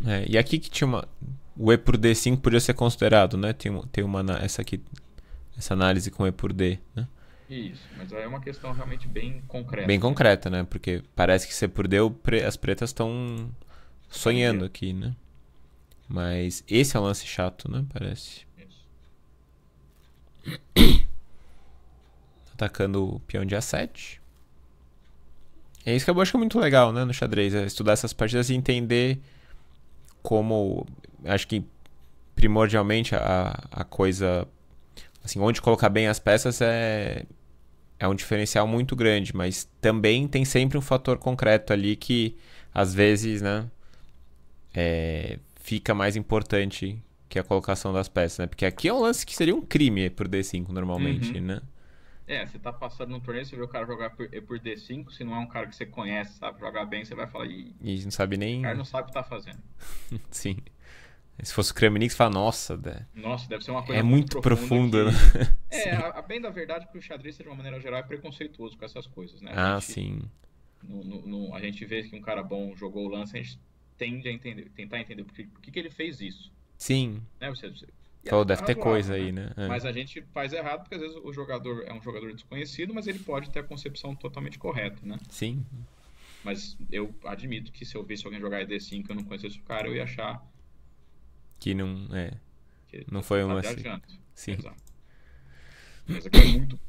É, e aqui que tinha uma. O E por D5 podia ser considerado, né? Tem, tem uma. Essa aqui. Essa análise com E por D, né? Isso, mas aí é uma questão realmente bem concreta. Bem concreta, né? Porque parece que se é por D pre, as pretas estão sonhando aqui, né? Mas esse é um lance chato, né? Parece. Isso. Atacando o peão de A7. É isso que eu acho que é muito legal, né, no xadrez. É estudar essas partidas e entender como... Acho que primordialmente a, a coisa... Assim, onde colocar bem as peças é... É um diferencial muito grande, mas também tem sempre um fator concreto ali que, às vezes, né, é, fica mais importante que a colocação das peças, né? Porque aqui é um lance que seria um crime por D5 normalmente, uhum. né? É, você tá passando num torneio, você vê o cara jogar por, é por D5, se não é um cara que você conhece, sabe jogar bem, você vai falar. Ih, e não sabe nem. O cara não sabe o que tá fazendo. Sim. Se fosse o Kremlin, você fala, nossa, deve... nossa, deve ser uma coisa. É muito, profunda, profunda que... né? É, a, a, bem da verdade que o xadrez, de uma maneira geral, é preconceituoso com essas coisas, né? A ah, gente, sim. No, no, no, a gente vê que um cara bom jogou o lance, a gente tende a entender, tentar entender por que, por que, que ele fez isso. Sim. Né? Você, então, é deve ter coisa né? aí, né? É. Mas a gente faz errado porque às vezes o jogador é um jogador desconhecido, mas ele pode ter a concepção totalmente correta, né? Sim. Mas eu admito que se eu visse alguém jogar d 5 que eu não conhecesse o cara, eu ia achar. Que não. É. Que não foi um Assim. Sim. Mas aqui é muito.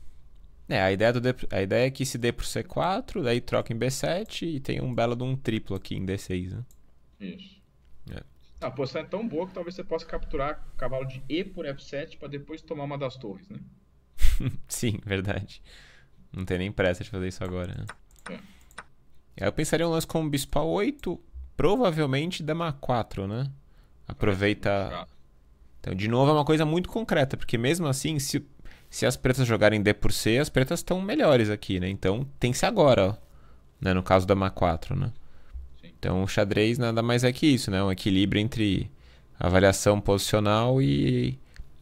É, a ideia, do D, a ideia é que se dê pro C4, daí troca em B7 e tem um belo de um triplo aqui em D6, né? Isso. É. A posição é tão boa que talvez você possa capturar cavalo de E por F7 para depois tomar uma das torres, né? Sim, verdade. Não tem nem pressa de fazer isso agora. Né? É. é eu pensaria um lance como Bispo 8, provavelmente Dama 4, né? Aproveita. É, então, de novo, é uma coisa muito concreta, porque mesmo assim, se, se as pretas jogarem D por C, as pretas estão melhores aqui, né? Então tem se agora, ó. Né? No caso da Ma 4, né? Então, o xadrez nada mais é que isso, né? Um equilíbrio entre avaliação posicional e,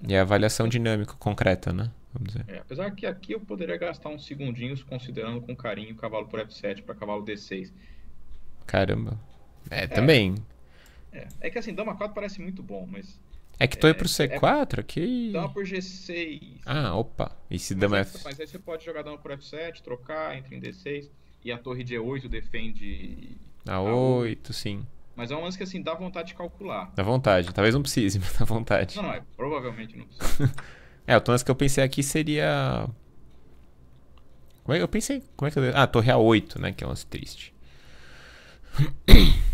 e avaliação dinâmica concreta, né? Vamos dizer. É, apesar que aqui eu poderia gastar uns segundinhos considerando com carinho cavalo por F7 para cavalo D6. Caramba. É, é, também. É. é. que assim, dama 4 parece muito bom, mas... É que tô é, pro C4 é aqui... Dama por G6. Ah, opa. E se mas dama é F... Mas aí você pode jogar dama por F7, trocar, entra em D6, e a torre D8 defende a A8, sim. Mas é um lance que assim, dá vontade de calcular. Dá vontade. Talvez não precise, mas dá vontade. Não, não, é, provavelmente não precisa. é, o lance que eu pensei aqui seria. Como é, eu pensei. Como é que eu. Ah, torre A8, né? Que é um lance triste.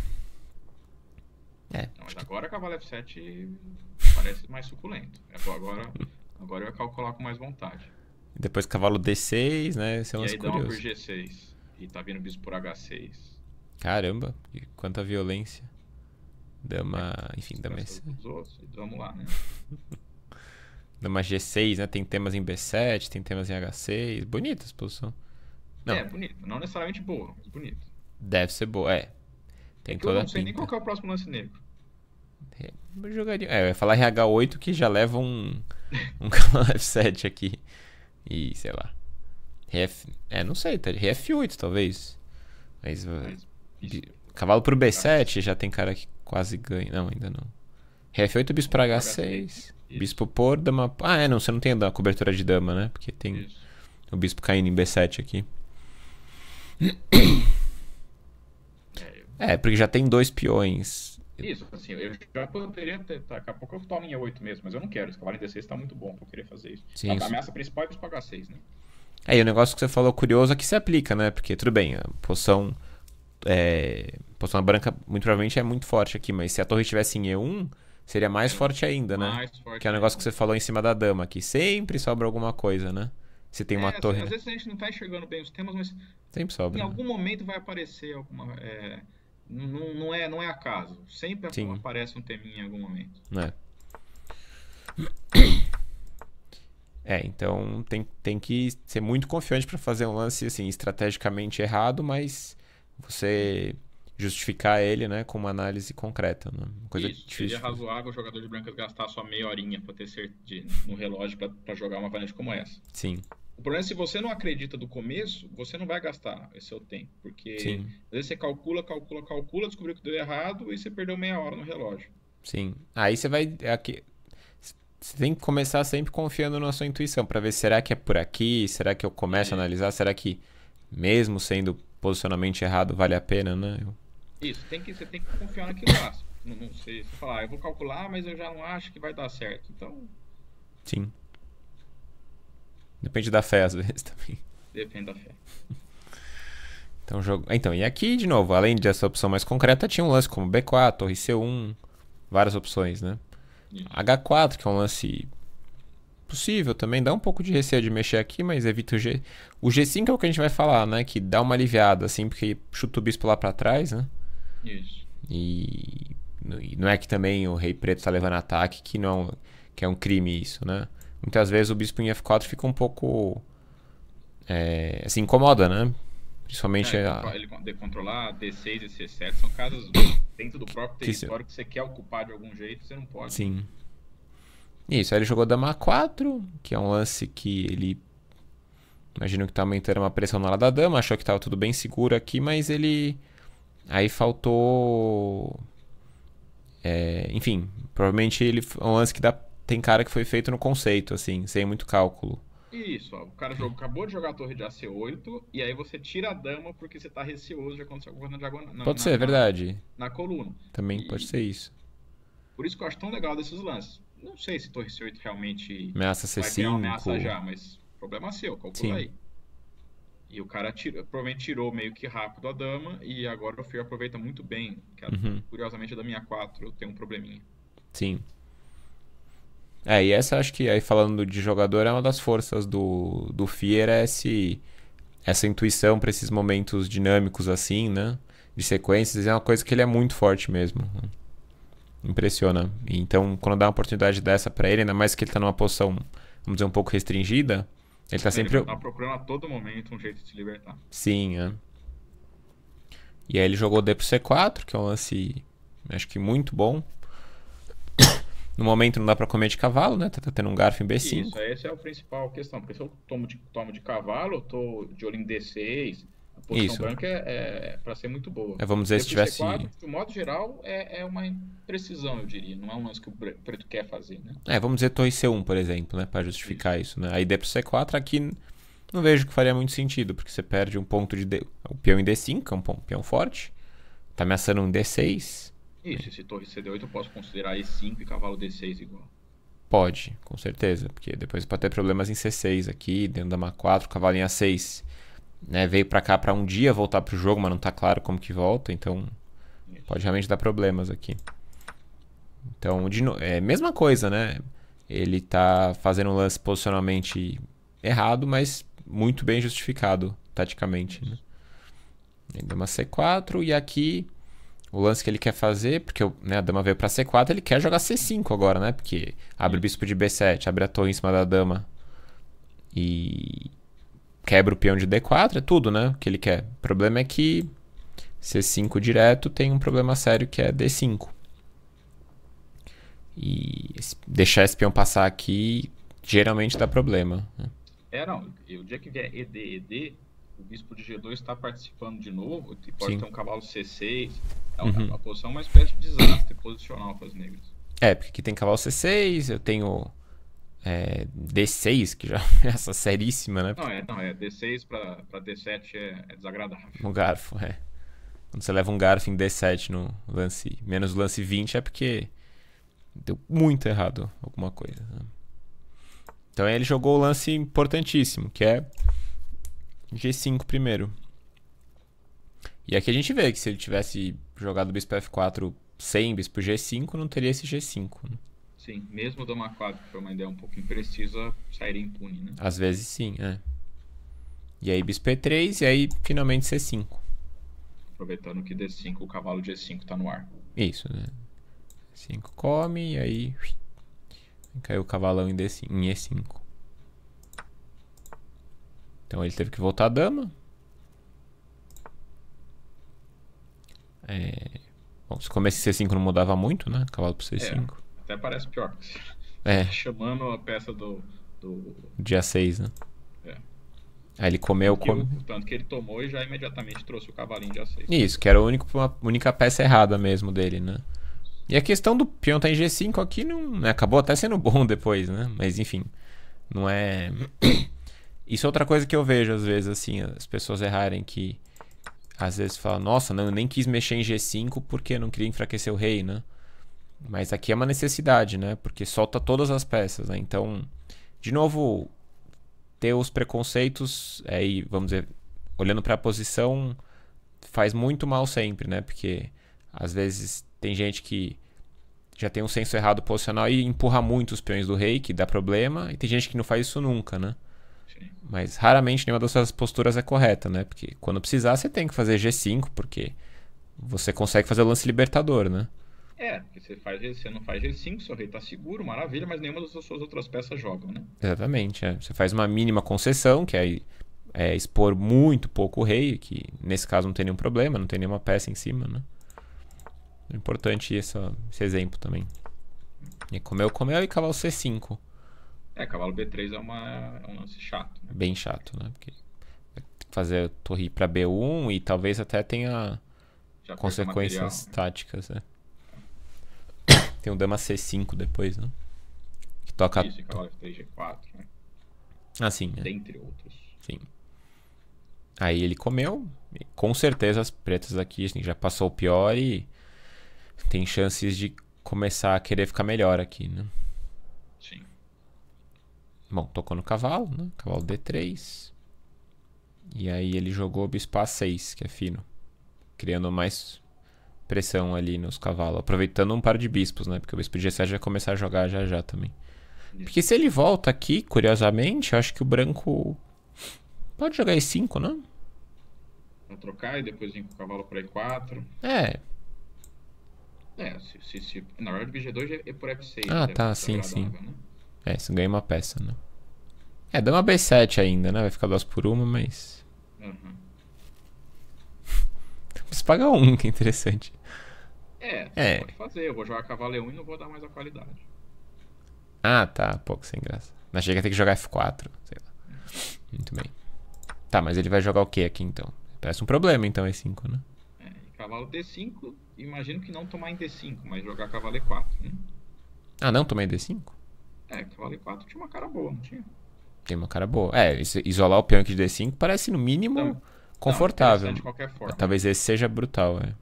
É. Não, mas agora cavalo F7 parece mais suculento. É agora, agora eu ia calcular com mais vontade. Depois cavalo D6, né? Esse é um e aí curioso. dá uma por G6. E tá vindo bispo por H6. Caramba, quanta violência. Dama. É, enfim, dama. Outros, vamos lá, né? dama G6, né? Tem temas em B7, tem temas em H6. Bonita a exposição. Não. É, bonita. Não necessariamente boa, mas bonita. Deve ser boa, é. Tem é toda eu não sei nem qual é o próximo lance negro. É, eu jogaria. É, eu ia falar RH8 que já leva um. Um canal F7 aqui. E sei lá. RF... É, não sei, tá? RF8 talvez. Mas. Talvez Cavalo pro B7, já tem cara que quase ganha. Não, ainda não. RF8, bispo pra H6. Bispo por dama. Ah, é, não, você não tem a cobertura de dama, né? Porque tem Isso. o bispo caindo em B7 aqui. É, é, porque já tem dois peões. Isso, assim, eu já poderia ter. Tá, daqui a pouco eu tomo em E8 mesmo, mas eu não quero. Esse cavalo em D6 tá muito bom pra eu querer fazer isso. Sim, tá, a, isso. ameaça principal é bispo H6, né? É, e o negócio que você falou curioso aqui é se aplica, né? Porque tudo bem, a poção é, Poção Branca, muito provavelmente, é muito forte aqui, mas se a torre estivesse em E1, seria mais é, forte ainda, mais né? Mais forte que é o negócio ainda. que você falou em cima da dama, que sempre sobra alguma coisa, né? Se tem uma é, torre. Às, né? às vezes a gente não tá enxergando bem os temas, mas. Sempre sobra. Em né? algum momento vai aparecer alguma. É, não, não, é, não é acaso. Sempre Sim. aparece um teminha em algum momento. É. É, então tem, tem que ser muito confiante para fazer um lance assim estrategicamente errado, mas você justificar ele, né, com uma análise concreta, né? Uma coisa Isso, difícil. Seria razoável o jogador de brancas gastar só meia horinha para ter certeza no relógio para jogar uma variante como essa. Sim. O problema é se você não acredita do começo, você não vai gastar esse seu tempo, porque Sim. às vezes você calcula, calcula, calcula, descobriu que deu errado e você perdeu meia hora no relógio. Sim. Aí você vai é aqui você tem que começar sempre confiando na sua intuição para ver será que é por aqui, será que eu começo a é. analisar, será que mesmo sendo posicionamento errado vale a pena, né? Eu... Isso, tem que, você tem que confiar naquilo lá. Não, não sei, se falar, ah, eu vou calcular, mas eu já não acho que vai dar certo. Então. Sim. Depende da fé, às vezes, também. Depende da fé. então, jogo... Ah, então, e aqui, de novo, além dessa opção mais concreta, tinha um lance como B4, torre C1, várias opções, né? H4, que é um lance possível também. Dá um pouco de receio de mexer aqui, mas evita o G. O G5 é o que a gente vai falar, né? Que dá uma aliviada, assim, porque chuta o bispo lá pra trás, né? Isso. E, e não é que também o rei preto tá levando ataque, que não é que é um crime isso, né? Muitas vezes o bispo em F4 fica um pouco. É, assim, incomoda, né? Principalmente. É, a... ele controlar D6 e C7 são casos dentro do próprio território que, que você quer ocupar de algum jeito, você não pode. Sim. Isso, aí ele jogou dama A4, que é um lance que ele. Imagino que tá aumentando uma pressão na hora da dama, achou que tava tudo bem seguro aqui, mas ele. Aí faltou. É, enfim, provavelmente ele é um lance que dá, tem cara que foi feito no conceito, assim, sem muito cálculo. Isso, ó, o cara jogou, acabou de jogar a torre de AC8, e aí você tira a dama porque você tá receoso de acontecer alguma coisa na diagonal. Na, pode ser, na, é verdade. Na, na coluna. Também e, pode ser isso. Por isso que eu acho tão legal desses lances. Não sei se torre 8 realmente. Ameaça C5. Vai ganhar uma ameaça já, mas problema seu, calcula Sim. aí. E o cara tira, provavelmente tirou meio que rápido a dama e agora o Fear aproveita muito bem. Que é, uhum. Curiosamente a dama A4 tem um probleminha. Sim. É, e essa acho que aí falando de jogador é uma das forças do, do Fear é esse, essa intuição para esses momentos dinâmicos assim, né? De sequências, é uma coisa que ele é muito forte mesmo impressiona. Então, quando dá uma oportunidade dessa para ele, ainda mais que ele tá numa posição, vamos dizer, um pouco restringida, ele tá ele sempre. Ele tá procurando a todo momento um jeito de se libertar. Sim, é. E aí ele jogou D pro C4, que é um lance, acho que muito bom. No momento não dá para comer de cavalo, né? Tá, tá, tendo um garfo em B5. Isso, essa é a principal questão. Porque se eu tomo de, tomo de cavalo, eu tô de olho em D6, a posição Isso. branca é, é, é para ser muito boa. É, vamos dizer, se tivesse. c de modo geral, é, é uma imprecisão, eu diria. Não é um lance que o preto quer fazer, né? É, vamos dizer torre C1, por exemplo, né? Para justificar isso, isso né? A ideia para C4 aqui não vejo que faria muito sentido, porque você perde um ponto de. D... O peão em D5, que é um peão forte. Tá ameaçando um D6. Isso, se torre CD8 eu posso considerar E5 e cavalo D6 igual. Pode, com certeza, porque depois pode ter problemas em C6 aqui, dentro da ma 4 cavalo em A6 né, veio para cá para um dia voltar pro jogo, mas não tá claro como que volta, então pode realmente dar problemas aqui. Então, de no... é mesma coisa, né? Ele tá fazendo um lance posicionalmente errado, mas muito bem justificado taticamente, né? Ele dama C4 e aqui o lance que ele quer fazer, porque né, a dama veio para C4, ele quer jogar C5 agora, né? Porque abre o bispo de B7, abre a torre em cima da dama. E quebra o peão de D4, é tudo, né? O que ele quer. O problema é que C5 direto tem um problema sério que é D5. E deixar esse peão passar aqui geralmente dá problema. Né? É, não. O dia que vier ED, ED, o bispo de G2 está participando de novo, e pode Sim. ter um cavalo C6. É uhum. uma, uhum. uma posição mais perto de desastre posicional para as negras. É, porque aqui tem cavalo C6, eu tenho é, D6, que já é essa seríssima, né? Não, é, não, é D6 pra, pra D7 é, é desagradável. No garfo, é. Quando você leva um garfo em D7 no lance, menos o lance 20, é porque deu muito errado alguma coisa. Né? Então ele jogou o lance importantíssimo, que é G5 primeiro. E aqui a gente vê que se ele tivesse jogado bispo F4 sem bispo G5, não teria esse G5. Né? Sim, mesmo o Dama 4, que foi uma ideia um pouco imprecisa, sairia impune, né? Às vezes sim, é. E aí bispo E3 e aí finalmente C5. Aproveitando que D5, o cavalo de E5 tá no ar. Isso, né? 5 come e aí caiu o cavalão em, D5, em E5. Então ele teve que voltar a dama. É... Bom, se começo C5 não mudava muito, né? Cavalo pro C5. É. Até parece pior. É. Tá chamando a peça do. do... Dia 6, né? É. Aí ele comeu. comeu. Tanto que ele tomou e já imediatamente trouxe o cavalinho dia 6. Isso, que era a única, a única peça errada mesmo dele, né? E a questão do peão tá em G5 aqui não, né? acabou até sendo bom depois, né? Mas enfim, não é. Isso é outra coisa que eu vejo às vezes, assim, as pessoas errarem que às vezes falam, nossa, não, eu nem quis mexer em G5 porque não queria enfraquecer o rei, né? Mas aqui é uma necessidade, né? Porque solta todas as peças, né? Então, de novo, ter os preconceitos aí, é, vamos dizer, olhando para a posição faz muito mal sempre, né? Porque às vezes tem gente que já tem um senso errado posicional e empurra muito os peões do rei, que dá problema, e tem gente que não faz isso nunca, né? Sim. Mas raramente nenhuma dessas posturas é correta, né? Porque quando precisar, você tem que fazer G5, porque você consegue fazer o lance libertador, né? É, porque você, faz, você não faz G5, seu rei tá seguro, maravilha, mas nenhuma das suas outras peças jogam, né? Exatamente. É. Você faz uma mínima concessão, que é, é, expor muito pouco o rei, que nesse caso não tem nenhum problema, não tem nenhuma peça em cima, né? É importante esse, esse exemplo também. E comeu, é comeu e é cavalo C5. É, cavalo B3 é, uma, é um lance chato. Né? Bem chato, né? Porque fazer torre para B1 e talvez até tenha Já consequências né? táticas, né? Tem o Dama C5 depois, né? Que toca. Isso, cavalo F3, G4, né? Ah, sim. É. Dentre é. outros. Sim. Aí ele comeu. com certeza as pretas aqui já passou o pior e tem chances de começar a querer ficar melhor aqui, né? Sim. Bom, tocou no cavalo, né? Cavalo D3. E aí ele jogou bispo A6, que é fino. Criando mais pressão ali nos cavalos. Aproveitando um par de bispos, né? Porque o bispo de G7 vai começar a jogar já já também. Porque se ele volta aqui, curiosamente, eu acho que o branco pode jogar E5, não? Pra trocar e depois vem com o cavalo para E4. É. É, se, se, se... na hora o BG2 é, é por F6. Ah, é tá, sim, sim. Né? É, você ganha uma peça, né? É, dá uma B7 ainda, né? Vai ficar duas por uma, mas... Uhum preciso pagar um, que é interessante. É, é. pode fazer. Eu vou jogar cavaleiro 1 e não vou dar mais a qualidade. Ah, tá. Pouco sem graça. Mas chega a ter que jogar F4. Sei lá. Muito bem. Tá, mas ele vai jogar o que aqui então? Parece um problema então E5, né? É, cavalo D5, imagino que não tomar em D5, mas jogar cavalo E4, né? Ah, não tomar D5? É, cavalo E4 tinha uma cara boa, não tinha? Tem uma cara boa. É, isolar o peão aqui de D5 parece no mínimo. Então, confortável. Não, é, Talvez esse seja brutal, é.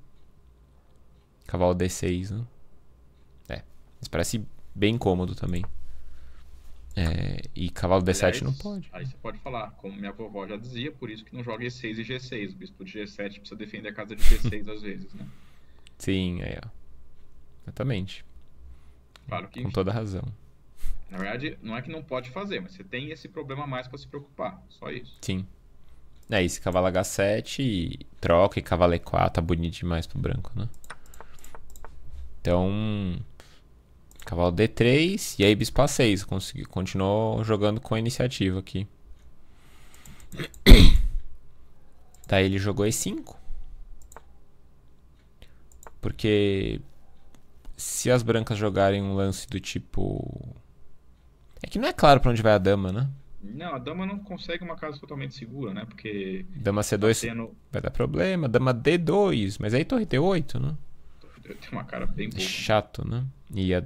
Cavalo D6, né? É. Mas parece bem cômodo também. É, e cavalo D7 Aliás, não pode. Aí você pode falar, como minha vovó já dizia, por isso que não joga E6 e G6. O bispo de G7 precisa defender a casa de G6 às vezes, né? Sim, aí, é, ó. É. Exatamente. Claro que. Com toda razão. Na verdade, não é que não pode fazer, mas você tem esse problema mais para se preocupar. Só isso. Sim. É, esse cavalo H7 e troca e cavalo E4 é tá bonito demais pro branco, né? Então, cavalo D3 e aí bispo A6. Consegui, continuou jogando com a iniciativa aqui. Daí ele jogou E5. Porque se as brancas jogarem um lance do tipo... É que não é claro pra onde vai a dama, né? Não, a dama não consegue uma casa totalmente segura, né? Porque. Dama C2 tá tendo... vai dar problema. Dama D2, mas aí torre D8, né? Torre D8 tem uma cara bem é boa. Chato, né? E a.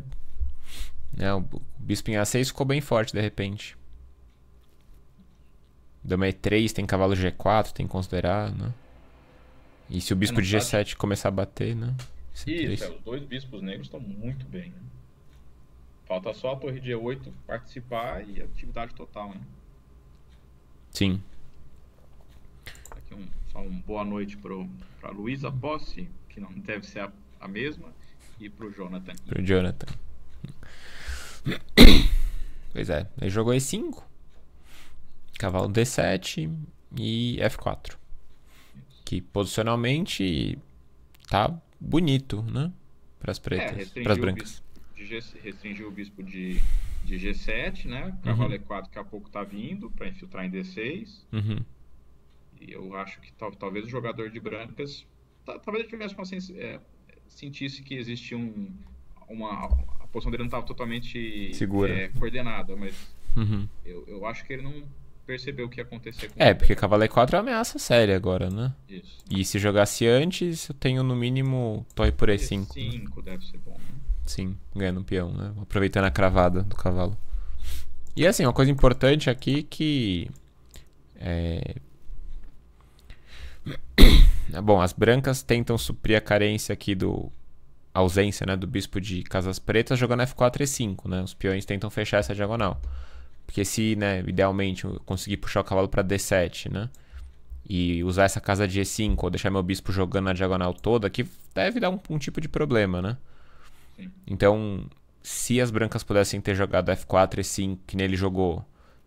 Não, né, o bispo em A6 ficou bem forte de repente. Dama E3, tem cavalo G4, tem que considerar, né? E se o é, bispo de tá G7 começar a bater, né? C3. Isso, é, os dois bispos negros estão muito bem, né? Falta só a Torre e 8 participar e atividade total, né? Sim. Aqui um, só uma boa noite para Luísa Posse, que não deve ser a, a mesma, e para o Jonathan. Para o Jonathan. pois é, ele jogou E5, cavalo D7 e F4. Que posicionalmente tá bonito, né? Para as pretas, é, para as brancas de G, restringiu o bispo de, de G7, né? Uhum. Cavalo é uhum. E4 daqui a pouco tá vindo para infiltrar em D6. Uhum. E eu acho que tal, talvez o jogador de brancas. Tá, talvez ele tivesse uma é, sentisse que existia um, uma. A posição dele não estava totalmente Segura. É, coordenada, mas uhum. eu, eu acho que ele não percebeu o que ia acontecer É, porque cavalo E4 é, é uma ameaça séria agora, né? Isso. E se jogasse antes, eu tenho no mínimo torre por E5. E5 deve ser bom, né? Sim, ganhando um peão, né? Aproveitando a cravada do cavalo. E assim, uma coisa importante aqui que. É... Bom, as brancas tentam suprir a carência aqui do. A ausência né, do bispo de Casas Pretas jogando F4 e 5, né? Os peões tentam fechar essa diagonal. Porque se, né, idealmente, eu conseguir puxar o cavalo para D7, né? E usar essa casa de E5 ou deixar meu bispo jogando na diagonal toda aqui, deve dar um, um tipo de problema, né? Então, se as brancas pudessem ter jogado F4 e 5, que nele jogou,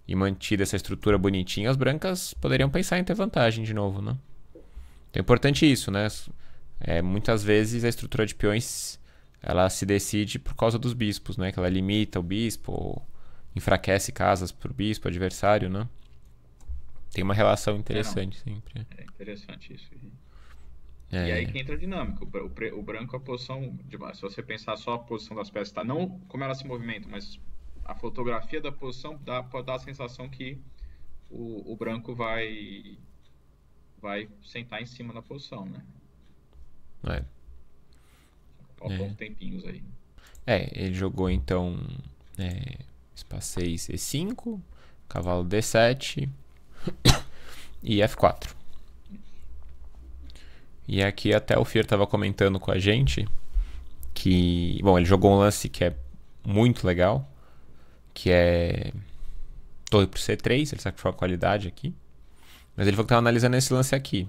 e mantido essa estrutura bonitinha, as brancas poderiam pensar em ter vantagem de novo, né? Então é importante isso, né? É, muitas vezes a estrutura de peões ela se decide por causa dos bispos, né? Que ela limita o bispo ou enfraquece casas para o bispo adversário, né? Tem uma relação interessante é, sempre. É interessante isso. É. E aí que entra a dinâmica. O, pre, o branco, é a posição. De, se você pensar só a posição das peças, tá? Não como ela se movimenta, mas a fotografia da posição dá, pode dar a sensação que o, o branco vai. Vai sentar em cima da posição, né? É. Faltam é. tempinhos aí. É, ele jogou então. É, espaço 6 e 5, cavalo D7 e F4. E aqui até o Fier estava comentando com a gente que, bom, ele jogou um lance que é muito legal, que é torre pro C3, ele foi a qualidade aqui. Mas ele falou que tava analisando esse lance aqui.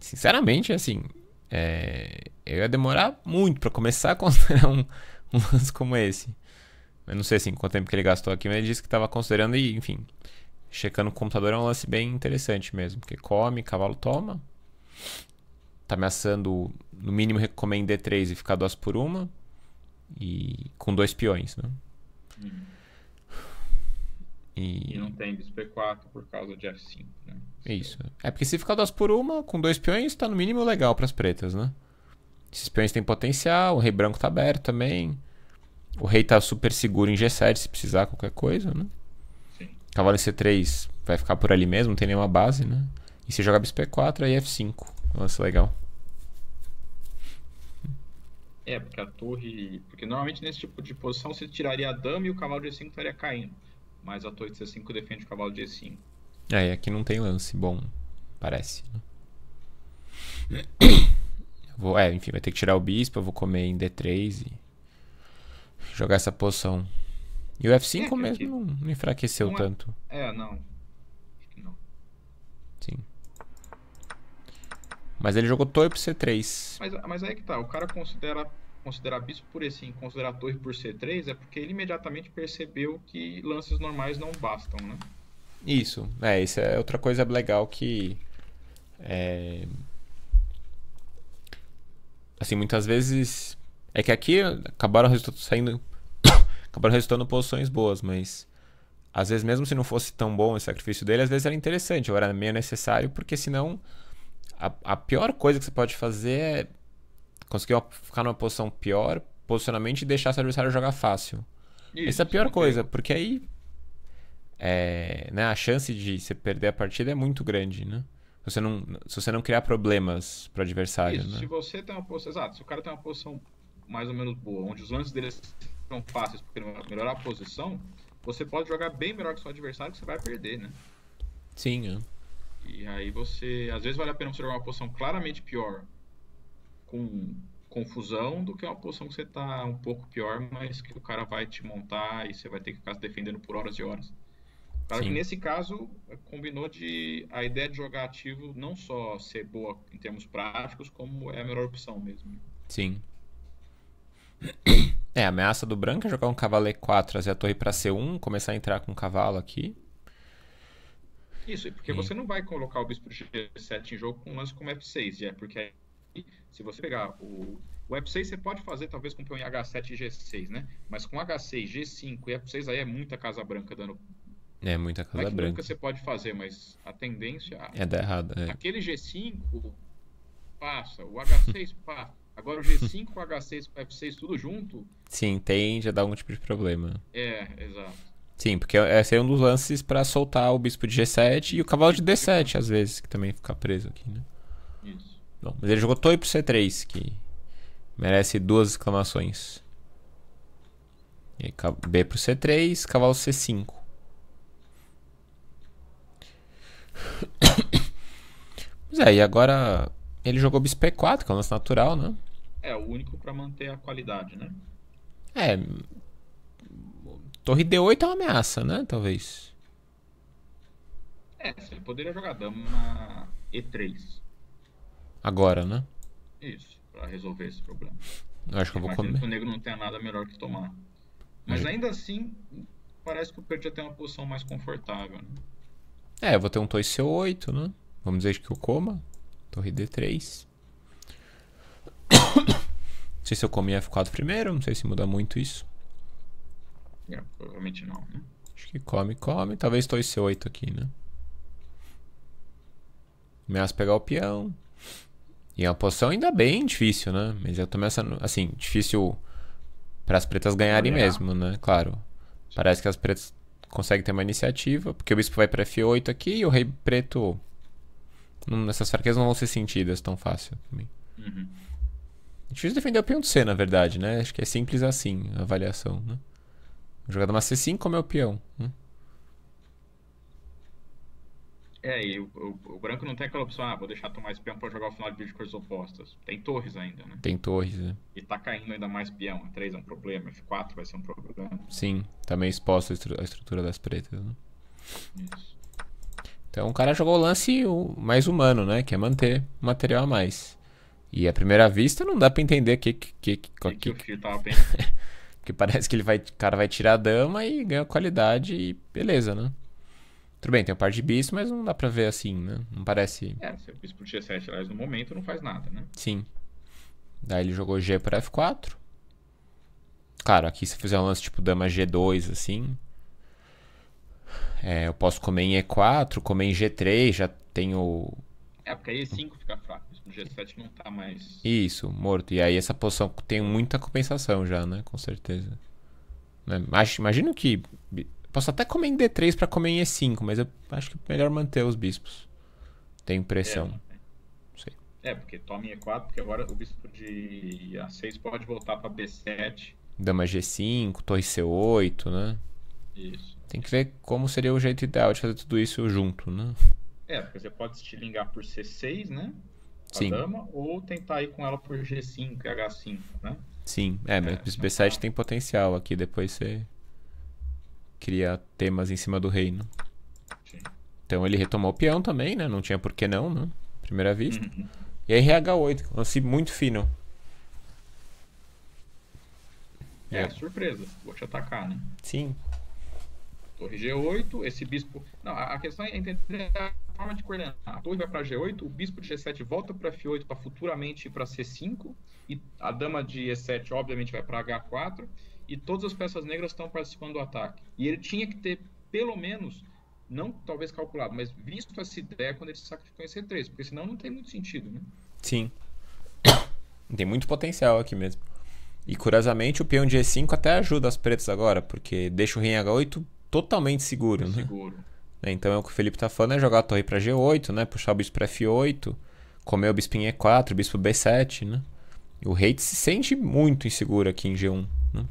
Sinceramente, assim, é... eu ia demorar muito para começar a considerar um, um, lance como esse. Eu não sei assim quanto tempo que ele gastou aqui, mas ele disse que estava considerando e, enfim, checando o computador é um lance bem interessante mesmo, porque come, cavalo toma, tá ameaçando, no mínimo, recomer D3 e ficar duas por uma. E com dois peões, né? Uhum. E... e... não tem bispo E4 por causa de F5, né? É isso. É porque se ficar duas por uma, com dois peões, tá no mínimo legal para as pretas, né? Esses peões têm potencial, o rei branco tá aberto também. O rei tá super seguro em G7 se precisar qualquer coisa, né? Sim. Cavalo em C3 vai ficar por ali mesmo, não tem nenhuma base, né? E se jogar bispo 4 aí F5. Lance legal. É, porque a torre. Porque normalmente nesse tipo de posição você tiraria a dama e o cavalo de E5 estaria caindo. Mas a torre de C5 defende o cavalo de E5. É, e aqui não tem lance bom, parece. Né? Vou, é, enfim, vai ter que tirar o bispo, eu vou comer em D3 e jogar essa poção. E o F5 é, mesmo aqui... não enfraqueceu não é... tanto. É, não. Mas ele jogou torre por C3. Mas, mas aí que tá, o cara considera considerar bispo por esse considerar torre por C3 é porque ele imediatamente percebeu que lances normais não bastam, né? Isso, é, isso é outra coisa legal que é... assim, muitas vezes é que aqui acabaram saindo acabaram resultando posições boas, mas às vezes mesmo se não fosse tão bom o sacrifício dele, às vezes era interessante, ou era meio necessário, porque senão a, a pior coisa que você pode fazer é conseguir ficar numa posição pior, posicionamento e deixar seu adversário jogar fácil. Isso, Essa é a pior coisa, tem. porque aí é, né, a chance de você perder a partida é muito grande, né? Se você não, se você não criar problemas para o adversário. Isso, né? se você tem uma posição. Exato, se o cara tem uma posição mais ou menos boa, onde os lances dele são fáceis porque ele vai melhorar a posição, você pode jogar bem melhor que seu adversário que você vai perder, né? Sim, é. E aí você. Às vezes vale a pena você jogar uma poção claramente pior com confusão do que uma poção que você tá um pouco pior, mas que o cara vai te montar e você vai ter que ficar se defendendo por horas e horas. Claro que nesse caso, combinou de a ideia de jogar ativo não só ser boa em termos práticos, como é a melhor opção mesmo. Sim. É, a ameaça do branco é jogar um cavalo E4, trazer a torre para C1, começar a entrar com o cavalo aqui. Isso, porque Sim. você não vai colocar o bispo G7 em jogo com um lance como F6, já, é porque aí, se você pegar o, o F6, você pode fazer talvez com peão em H7 e G6, né? Mas com H6, G5 e F6, aí é muita casa branca dando. É, muita casa branca. branca. você pode fazer, mas a tendência. É, é dar errado. É. Aquele G5 passa, o H6 passa. Agora o G5, o H6 o F6, tudo junto. Sim, tem, já dá algum tipo de problema. É, exato. Sim, porque é, esse é um dos lances para soltar o bispo de G7 e o cavalo de D7, às vezes, que também fica preso aqui, né? Isso. Bom, mas ele jogou Toi pro C3, que merece duas exclamações. E aí, B pro C3, cavalo C5. Pois é, e agora ele jogou bispo E4, que é um lance natural, né? É, o único para manter a qualidade, né? É, Torre D8 é uma ameaça, né? Talvez. É, você poderia jogar dama E3. Agora, né? Isso, pra resolver esse problema. Eu acho que eu vou comer. que o negro não tenha nada melhor que tomar. Mas ainda assim, parece que o Pedro já tem uma posição mais confortável, né? É, eu vou ter um Torre C8, né? Vamos dizer que eu coma. Torre D3. não sei se eu comi F4 primeiro, não sei se muda muito isso. É, provavelmente não, né? Acho que come, come. Talvez c 8 aqui, né? Ameaça pegar o peão. E a posição ainda bem difícil, né? Mas eu tô ameaçando. Assim, difícil para as pretas ganharem mesmo, né? Claro. Parece que as pretas conseguem ter uma iniciativa. Porque o bispo vai para F8 aqui e o rei preto. nessas essas fraquezas não vão ser sentidas tão fácil também. Uhum. difícil defender o peão do C, na verdade, né? Acho que é simples assim a avaliação, né? Jogada uma C5 como é o peão. Né? É, e o, o, o, branco não tem aquela opção, ah, vou deixar tomar esse peão pra jogar o final de vídeo de cores opostas. Tem torres ainda, né? Tem torres, né? E tá caindo ainda mais peão. A3 é um problema, F4 vai ser um problema. Sim, também tá meio exposto a, estru a estrutura das pretas, né? Isso. Então o cara jogou o lance mais humano, né? Que é manter material a mais. E à primeira vista não dá pra entender que, que, que, que, que, que o Fio tava pensando. Porque parece que ele vai, o cara vai tirar a dama e ganha qualidade e beleza, né? Tudo bem, tem um par de bis, mas não dá pra ver assim, né? Não parece. É, se o bispo por G7 aliás, no momento não faz nada, né? Sim. Daí ele jogou G para F4. Claro, aqui se fizer um lance tipo dama G2, assim. É, eu posso comer em E4, comer em G3, já tenho. É, porque aí E5 fica fraco. O G7 não tá mais. Isso, morto. E aí essa posição tem muita compensação já, né? Com certeza. Né? imagino que. Posso até comer em D3 para comer em E5, mas eu acho que é melhor manter os bispos. Tenho impressão. É. É, porque toma em E4, porque agora o bispo de A6 pode voltar para B7. Dama G5, torre C8, né? Isso. Tem que ver como seria o jeito ideal de fazer tudo isso junto, né? É, porque você pode estilingar por C6, né? Sim. dama, ou tentar ir com ela por G5, H5, né? Sim, é, mas B7 tá. tem potencial aqui, depois você cria temas em cima do reino. Sim. Então ele retomou o peão também, né? Não tinha por que não, né? Primeira vista. Uhum. E aí RH8, lance é muito fino. É, é, surpresa. Vou te atacar, né? Sim torre G8, esse bispo. Não, a questão é entender a forma de coordenar. A torre vai para G8, o bispo de G7 volta para F8 para futuramente para C5, e a dama de E7, obviamente, vai para H4, e todas as peças negras estão participando do ataque. E ele tinha que ter, pelo menos, não talvez calculado, mas visto essa ideia quando ele se sacrificou em C3, porque senão não tem muito sentido, né? Sim. Tem muito potencial aqui mesmo. E curiosamente, o peão de E5 até ajuda as pretas agora, porque deixa o rei em H8 totalmente seguro. Né? Seguro. É, então é o que o Felipe tá falando, é jogar a torre para G8, né? Puxar o bispo para F8, comer o bispo em E4, bispo B7, né? E o rei se sente muito inseguro aqui em G1, né?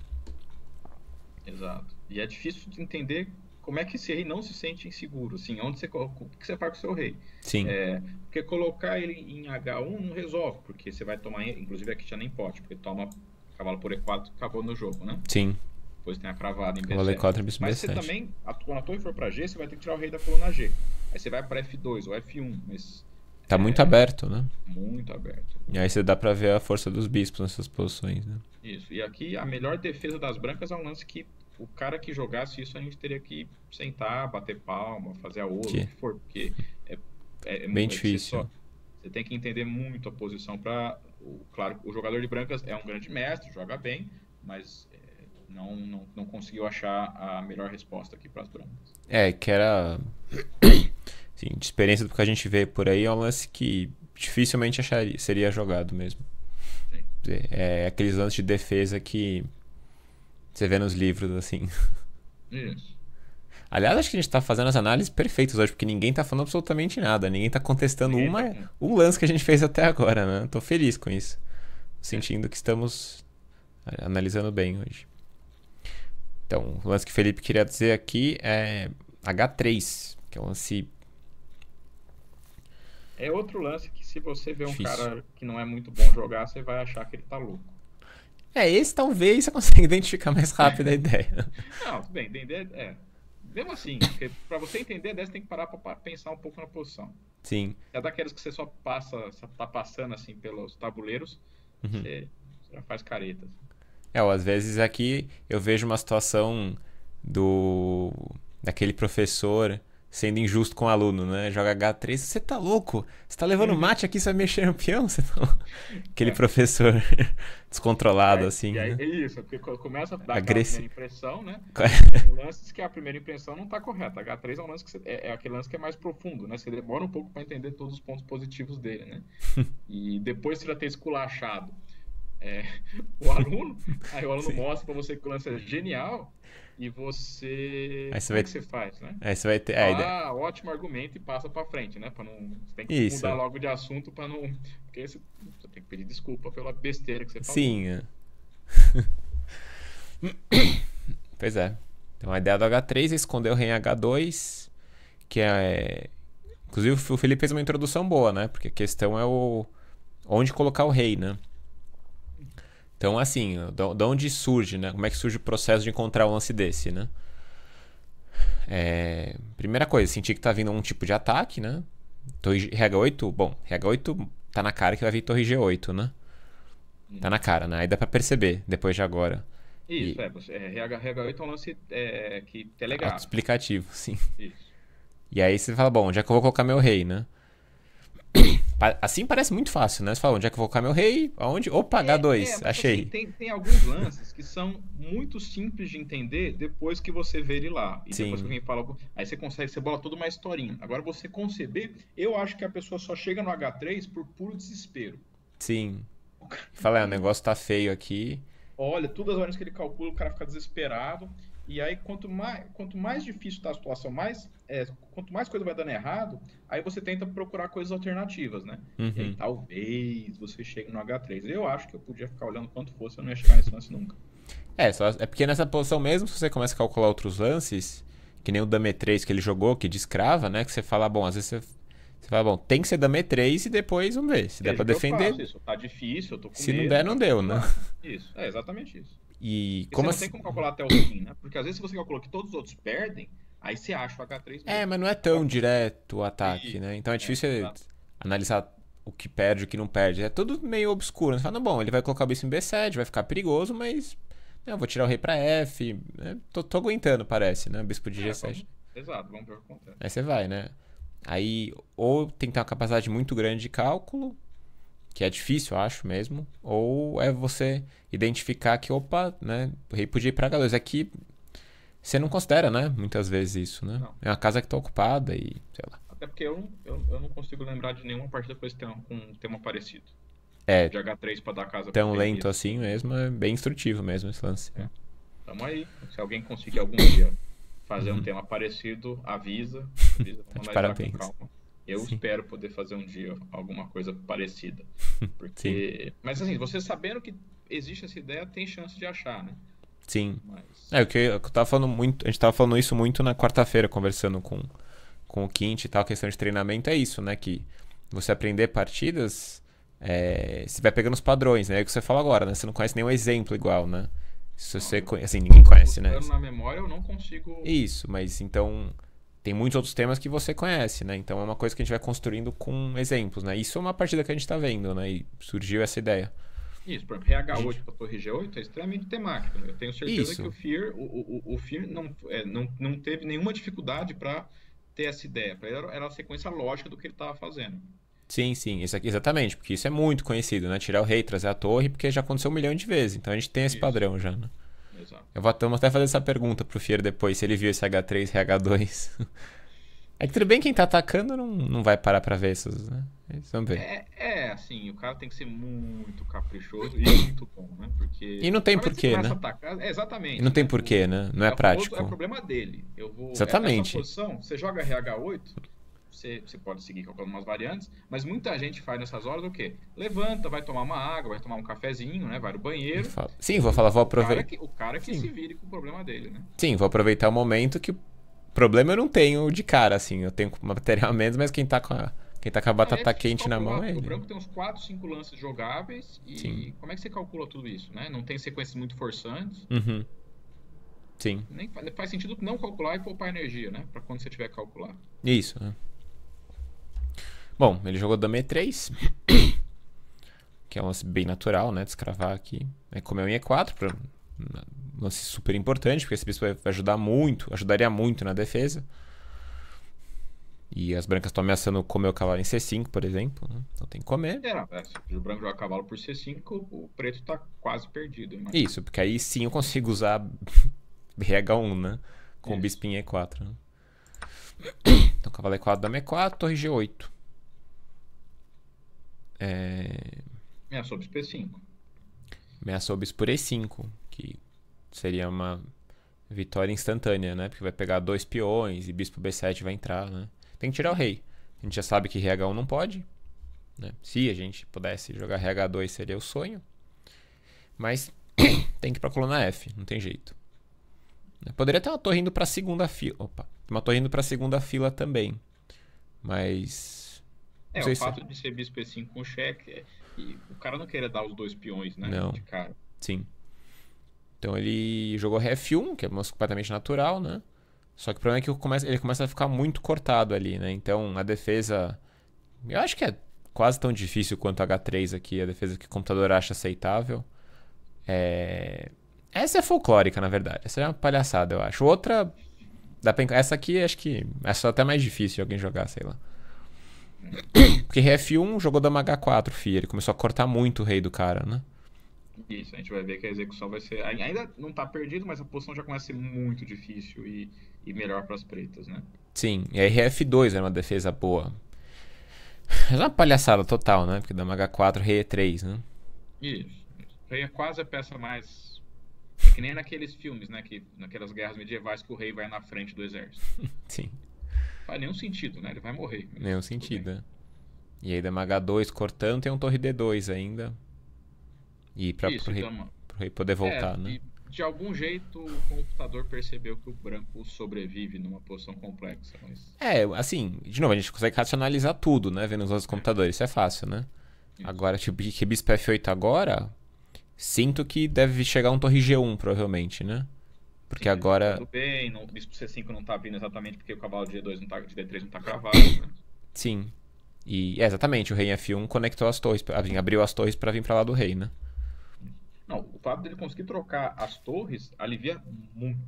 Exato. E é difícil de entender como é que esse rei não se sente inseguro, assim, onde você, o que você faz com o seu rei? Sim. É, porque colocar ele em H1 não resolve, porque você vai tomar, inclusive aqui já nem pode, porque toma cavalo por E4, acabou no jogo, né? Sim depois tem a cravada em B7. 4 e Mas você também, quando a torre for pra G, você vai ter que tirar o rei da coluna G. Aí você vai para F2 ou F1. Mas tá é... muito aberto, né? Muito aberto. E aí você dá para ver a força dos bispos nessas posições, né? Isso. E aqui a melhor defesa das brancas é um lance que o cara que jogasse isso a gente teria que sentar, bater palma, fazer a ola, o que for, porque é, é, é bem difícil. Você, só... você tem que entender muito a posição para. Claro, o jogador de brancas é um grande mestre, joga bem, mas não, não, não conseguiu achar a melhor resposta aqui para as brancas. É, que era. Sim, de experiência do que a gente vê por aí, é um lance que dificilmente acharia, seria jogado mesmo. Sim. É, é aqueles lances de defesa que você vê nos livros, assim. Isso. Aliás, acho que a gente tá fazendo as análises perfeitas hoje, porque ninguém tá falando absolutamente nada, ninguém tá contestando uma, tá um lance que a gente fez até agora, né? Tô feliz com isso. Sentindo que estamos é, analisando bem hoje. Então, o lance que o Felipe queria dizer aqui é H3, que é um lance. É outro lance que, se você vê um Difícil. cara que não é muito bom jogar, você vai achar que ele tá louco. É, esse talvez você consiga identificar mais rápido a ideia. Não, tudo bem, entender. É. Mesmo assim, para você entender dessa, tem que parar para pensar um pouco na posição. Sim. É daquelas que você só passa, você tá passando assim pelos tabuleiros, uhum. você já faz caretas. É, ou às vezes aqui eu vejo uma situação do daquele professor sendo injusto com o aluno, né? Joga H3, você tá louco? Você tá levando uhum. mate aqui, você vai mexer no peão? Você tá Aquele é. professor descontrolado, é, assim. Aí, né? É isso, porque começa a dar Agressi... a impressão, né? lances que a primeira impressão não tá correta. H3 é um lance que você... é, é, aquele lance que é mais profundo, né? Você demora um pouco para entender todos os pontos positivos dele, né? e depois você já ter tá esculachado é, o aluno, aí o aluno Sim. mostra para você que o lance é genial e você. Aí você é vai... O que você faz, né? Aí você vai ter. Ah, ótimo argumento e passa para frente, né? Pra não... Você tem que Isso. mudar logo de assunto para não. Porque você... você tem que pedir desculpa pela besteira que você falou. Sim. É. pois é. Então a ideia do H3 é esconder o em H2, que é. Inclusive o Felipe fez uma introdução boa, né? Porque a questão é o. Onde colocar o rei, né? Então, assim, de onde surge, né? Como é que surge o processo de encontrar um lance desse, né? É, primeira coisa, sentir que tá vindo um tipo de ataque, né? Torre RH8, bom, RH8 tá na cara que vai vir torre G8, né? Tá na cara, né? Aí dá pra perceber depois de agora. Isso, e... é, é, RH8 é um lance é, que Explicativo, sim. Isso. E aí você fala, bom, já é que eu vou colocar meu rei, né? Assim parece muito fácil, né? Você fala, onde é que eu vou colocar meu rei? Aonde? Opa, é, H2, é, achei. Assim, tem, tem alguns lances que são muito simples de entender depois que você vê ele lá. E Sim. depois que alguém fala. Aí você consegue, você bola toda uma historinha. Agora você conceber, eu acho que a pessoa só chega no H3 por puro desespero. Sim. Fala, é, o negócio tá feio aqui. Olha, todas as horas que ele calcula, o cara fica desesperado. E aí, quanto mais, quanto mais difícil está a situação, mais, é, quanto mais coisa vai dando errado, aí você tenta procurar coisas alternativas, né? Uhum. E aí, uhum. talvez você chegue no H3. Eu acho que eu podia ficar olhando quanto fosse, eu não ia chegar nesse lance nunca. É, só, é porque nessa posição mesmo, se você começa a calcular outros lances, que nem o Dame 3 que ele jogou, que descrava, né? Que você fala, bom, às vezes você, você fala, bom, tem que ser Dame 3 e depois vamos ver. Se der é pra defender. Isso, tá difícil, eu tô com Se medo, não der, não né? deu, né? Isso, é exatamente isso. E, como você assim... não tem como calcular até o fim, né? Porque às vezes se você calculou que todos os outros perdem, aí você acha o H3 mesmo. É, mas não é tão direto o ataque, né? Então é, é difícil é, analisar o que perde e o que não perde. É tudo meio obscuro. Né? Você fala, não, bom, ele vai colocar o bicho em B7, vai ficar perigoso, mas né, vou tirar o rei pra F. Né? Tô, tô, aguentando, parece, né? Bispo de é, G7. Vamos... Exato, vamos ver o que acontece. Aí você vai, né? Aí, ou tem que ter uma capacidade muito grande de cálculo, que é difícil, eu acho mesmo, ou é você identificar que, opa, né, repudiei para 2 É que você não considera, né, muitas vezes isso, né? Não. É uma casa que tá ocupada e, sei lá. Até porque eu, eu, eu não consigo lembrar de nenhuma partida com esse tema, com um tema parecido. É. De H3 pra dar casa Tão lento assim mesmo, é bem instrutivo mesmo esse lance. É. Tamo aí. Se alguém conseguir algum dia fazer uhum. um tema parecido, avisa. avisa de parabéns. calma. Eu Sim. espero poder fazer um dia alguma coisa parecida. Porque... Mas assim, você sabendo que existe essa ideia, tem chance de achar, né? Sim. Mas... É, o que eu, tava falando muito. A gente tava falando isso muito na quarta-feira, conversando com, com o Quint e tal, questão de treinamento é isso, né? Que você aprender partidas, é, você vai pegando os padrões, né? É o que você fala agora, né? Você não conhece nenhum exemplo igual, né? Se você conhece. Assim, ninguém conhece, né? na memória eu não consigo. Isso, mas então tem muitos outros temas que você conhece, né? Então é uma coisa que a gente vai construindo com exemplos, né? Isso é uma partida que a gente está vendo, né? E surgiu essa ideia. Isso, por exemplo, RH8 para para Torre G8 é extremamente temático. Né? Eu tenho certeza Isso. que o FIR, o, o, o FIR não, é, não, não teve nenhuma dificuldade para ter essa ideia. Para ele era a sequência lógica do que ele estava fazendo. Sim, sim, isso aqui, exatamente, porque isso é muito conhecido, né? Tirar o rei, trazer a torre, porque já aconteceu um milhão de vezes, então a gente tem esse isso. padrão já, né? Tá. Eu vou, até fazer essa pergunta pro Fier depois, se ele viu esse H3 rh 2 é que tudo bem, quem tá atacando não, não vai parar pra ver esses, né? Eles vão ver. É, é, assim, o cara tem que ser muito caprichoso e muito bom, né? Porque. E não tem porquê, né? Atacar, é, exatamente. E não tem né? porquê, né? Não é, é, é prático. É problema dele. Eu vou. É exatamente. Essa posição, você joga RH8 você, você pode seguir calculando umas variantes, mas muita gente faz nessas horas o quê? Levanta, vai tomar uma água, vai tomar um cafezinho, né? Vai no banheiro. Sim, vou falar, vou aproveitar. O cara que, se vire com o problema dele, né? Sim, vou aproveitar o momento que problema eu não tenho de cara, assim. Eu tenho material menos, mas quem tá com a, quem tá com a batata é, quente na mão é ele. O branco tem uns 4, 5 lances jogáveis. E Sim. como é que você calcula tudo isso, né? Não tem sequências muito forçantes. Uhum. Sim. Nem faz, faz sentido não calcular e poupar energia, né? Pra quando você tiver que calcular. Isso, né? Bom, ele jogou Dame 3. que é um lance bem natural, né? Descravar aqui. É em é E4. Pra... Um lance super importante, porque esse bispo vai ajudar muito, ajudaria muito na defesa. E as brancas estão ameaçando comer o cavalo em C5, por exemplo. Né? Então tem que comer. É, não, é, se o branco jogar cavalo por C5, o preto está quase perdido. Né? Isso, porque aí sim eu consigo usar RH1, né? Com o bispo em E4. Né? Então cavalo E4 dá E4, torre G8. É... Meia obis P5. Meia obis por E5, que seria uma vitória instantânea, né? Porque vai pegar dois peões e bispo B7 vai entrar, né? Tem que tirar o rei. A gente já sabe que rei 1 não pode. Né? Se a gente pudesse jogar rei 2 seria o sonho. Mas tem que ir pra coluna F, não tem jeito. Poderia ter uma torre indo pra segunda fila. Opa, uma torre indo pra segunda fila também. Mas é, o fato se... de ser bispo E5 assim com cheque, é e o cara não queria dar os dois peões, né? Não. De cara. Sim. Então ele jogou ref 1 que é completamente natural, né? Só que o problema é que ele começa a ficar muito cortado ali, né? Então a defesa. Eu acho que é quase tão difícil quanto H3 aqui, a defesa que o computador acha aceitável. É... Essa é folclórica, na verdade. Essa é uma palhaçada, eu acho. Outra. Dá pra... Essa aqui acho que. Essa é até mais difícil de alguém jogar, sei lá. Porque rei F1 jogou dama H4, fi. Ele começou a cortar muito o rei do cara, né? Isso, a gente vai ver que a execução vai ser. Ainda não tá perdido, mas a posição já começa a ser muito difícil e, e melhor para as pretas, né? Sim, e aí RF2 era uma defesa boa. É uma palhaçada total, né? Porque dama H4, rei E3, né? Isso. Rei é quase a peça mais. É que nem naqueles filmes, né? Que, naquelas guerras medievais que o rei vai na frente do exército. Sim faz nenhum sentido, né? Ele vai morrer. Nenhum sentido. É. E aí, dama H2 cortando, tem um torre D2 ainda. E pra, Isso, pro, rei, então, pro rei poder voltar, é, né? de algum jeito o computador percebeu que o branco sobrevive numa posição complexa. Mas... É, assim, de novo, a gente consegue racionalizar tudo, né? Vendo os outros é. computadores, isso é fácil, né? Isso. Agora, tipo, que bispo F8 agora, sinto que deve chegar um torre G1, provavelmente, né? Porque Sim, agora. Tudo bem, não, o bispo C5 não tá vindo exatamente porque o cavalo de D2 não tá, de D3 não tá cravado, né? Sim. E é, exatamente, o rei F1 conectou as torres, assim, abriu as torres para vir para lá do rei, né? Não, o fato dele conseguir trocar as torres alivia muito.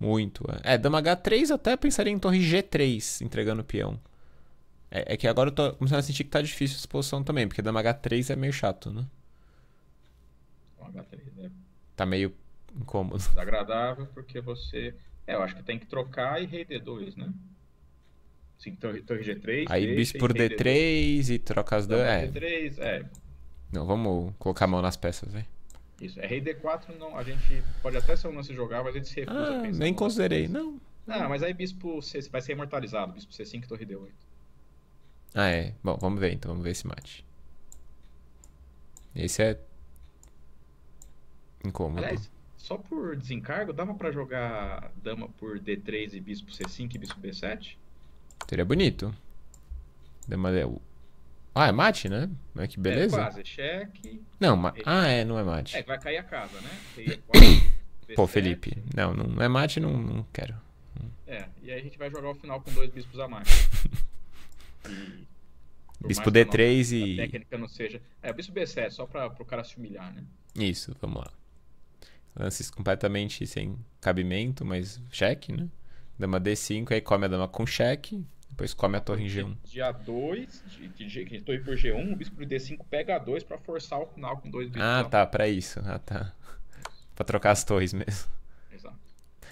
Muito, é. é dama H3 até pensaria em torre G3 entregando o peão. É, é, que agora eu tô começando a sentir que tá difícil essa posição também, porque dama H3 é meio chato, né? H3, é. Tá meio incômodo. Desagradável, porque você. É, eu acho que tem que trocar e rei D2, né? Sim, torre, torre G3. Aí D, por D3, D3, e troca as duas. É. D3, é. é. Não, vamos colocar a mão nas peças, velho. Isso. É rei D4, não, a gente pode até ser um lance jogar, mas a gente se recusa ah, a pensar. Nem considerei, não. Ah, mas aí bispo C vai ser imortalizado, bispo C5 torre D8. Ah, é. Bom, vamos ver então, vamos ver esse mate. Esse é incômodo. Aliás, só por desencargo, dava para jogar dama por D3 e bispo C5 e bispo B7? Seria bonito. Dama é... Ah, é mate, né? Mas que é, beleza. É quase, cheque. Não, ma... É. ah, é, não é mate. É, vai cair a casa, né? E4, Pô, Felipe, não, não é mate, não, não quero. É, e aí a gente vai jogar o final com dois bispos a mais. bispo D3 não, e. A técnica não seja. É, bispo B7, só pra, pro cara se humilhar, né? Isso, vamos lá lances completamente sem cabimento, mas cheque, né? Dama D5, aí come a dama com cheque, depois come a torre em G1. Dia 2, que, que, torre por G1, o bispo por D5 pega A2 pra forçar o final com dois bispos. Ah, então. tá, pra isso. Ah, tá. pra trocar as torres mesmo. Exato.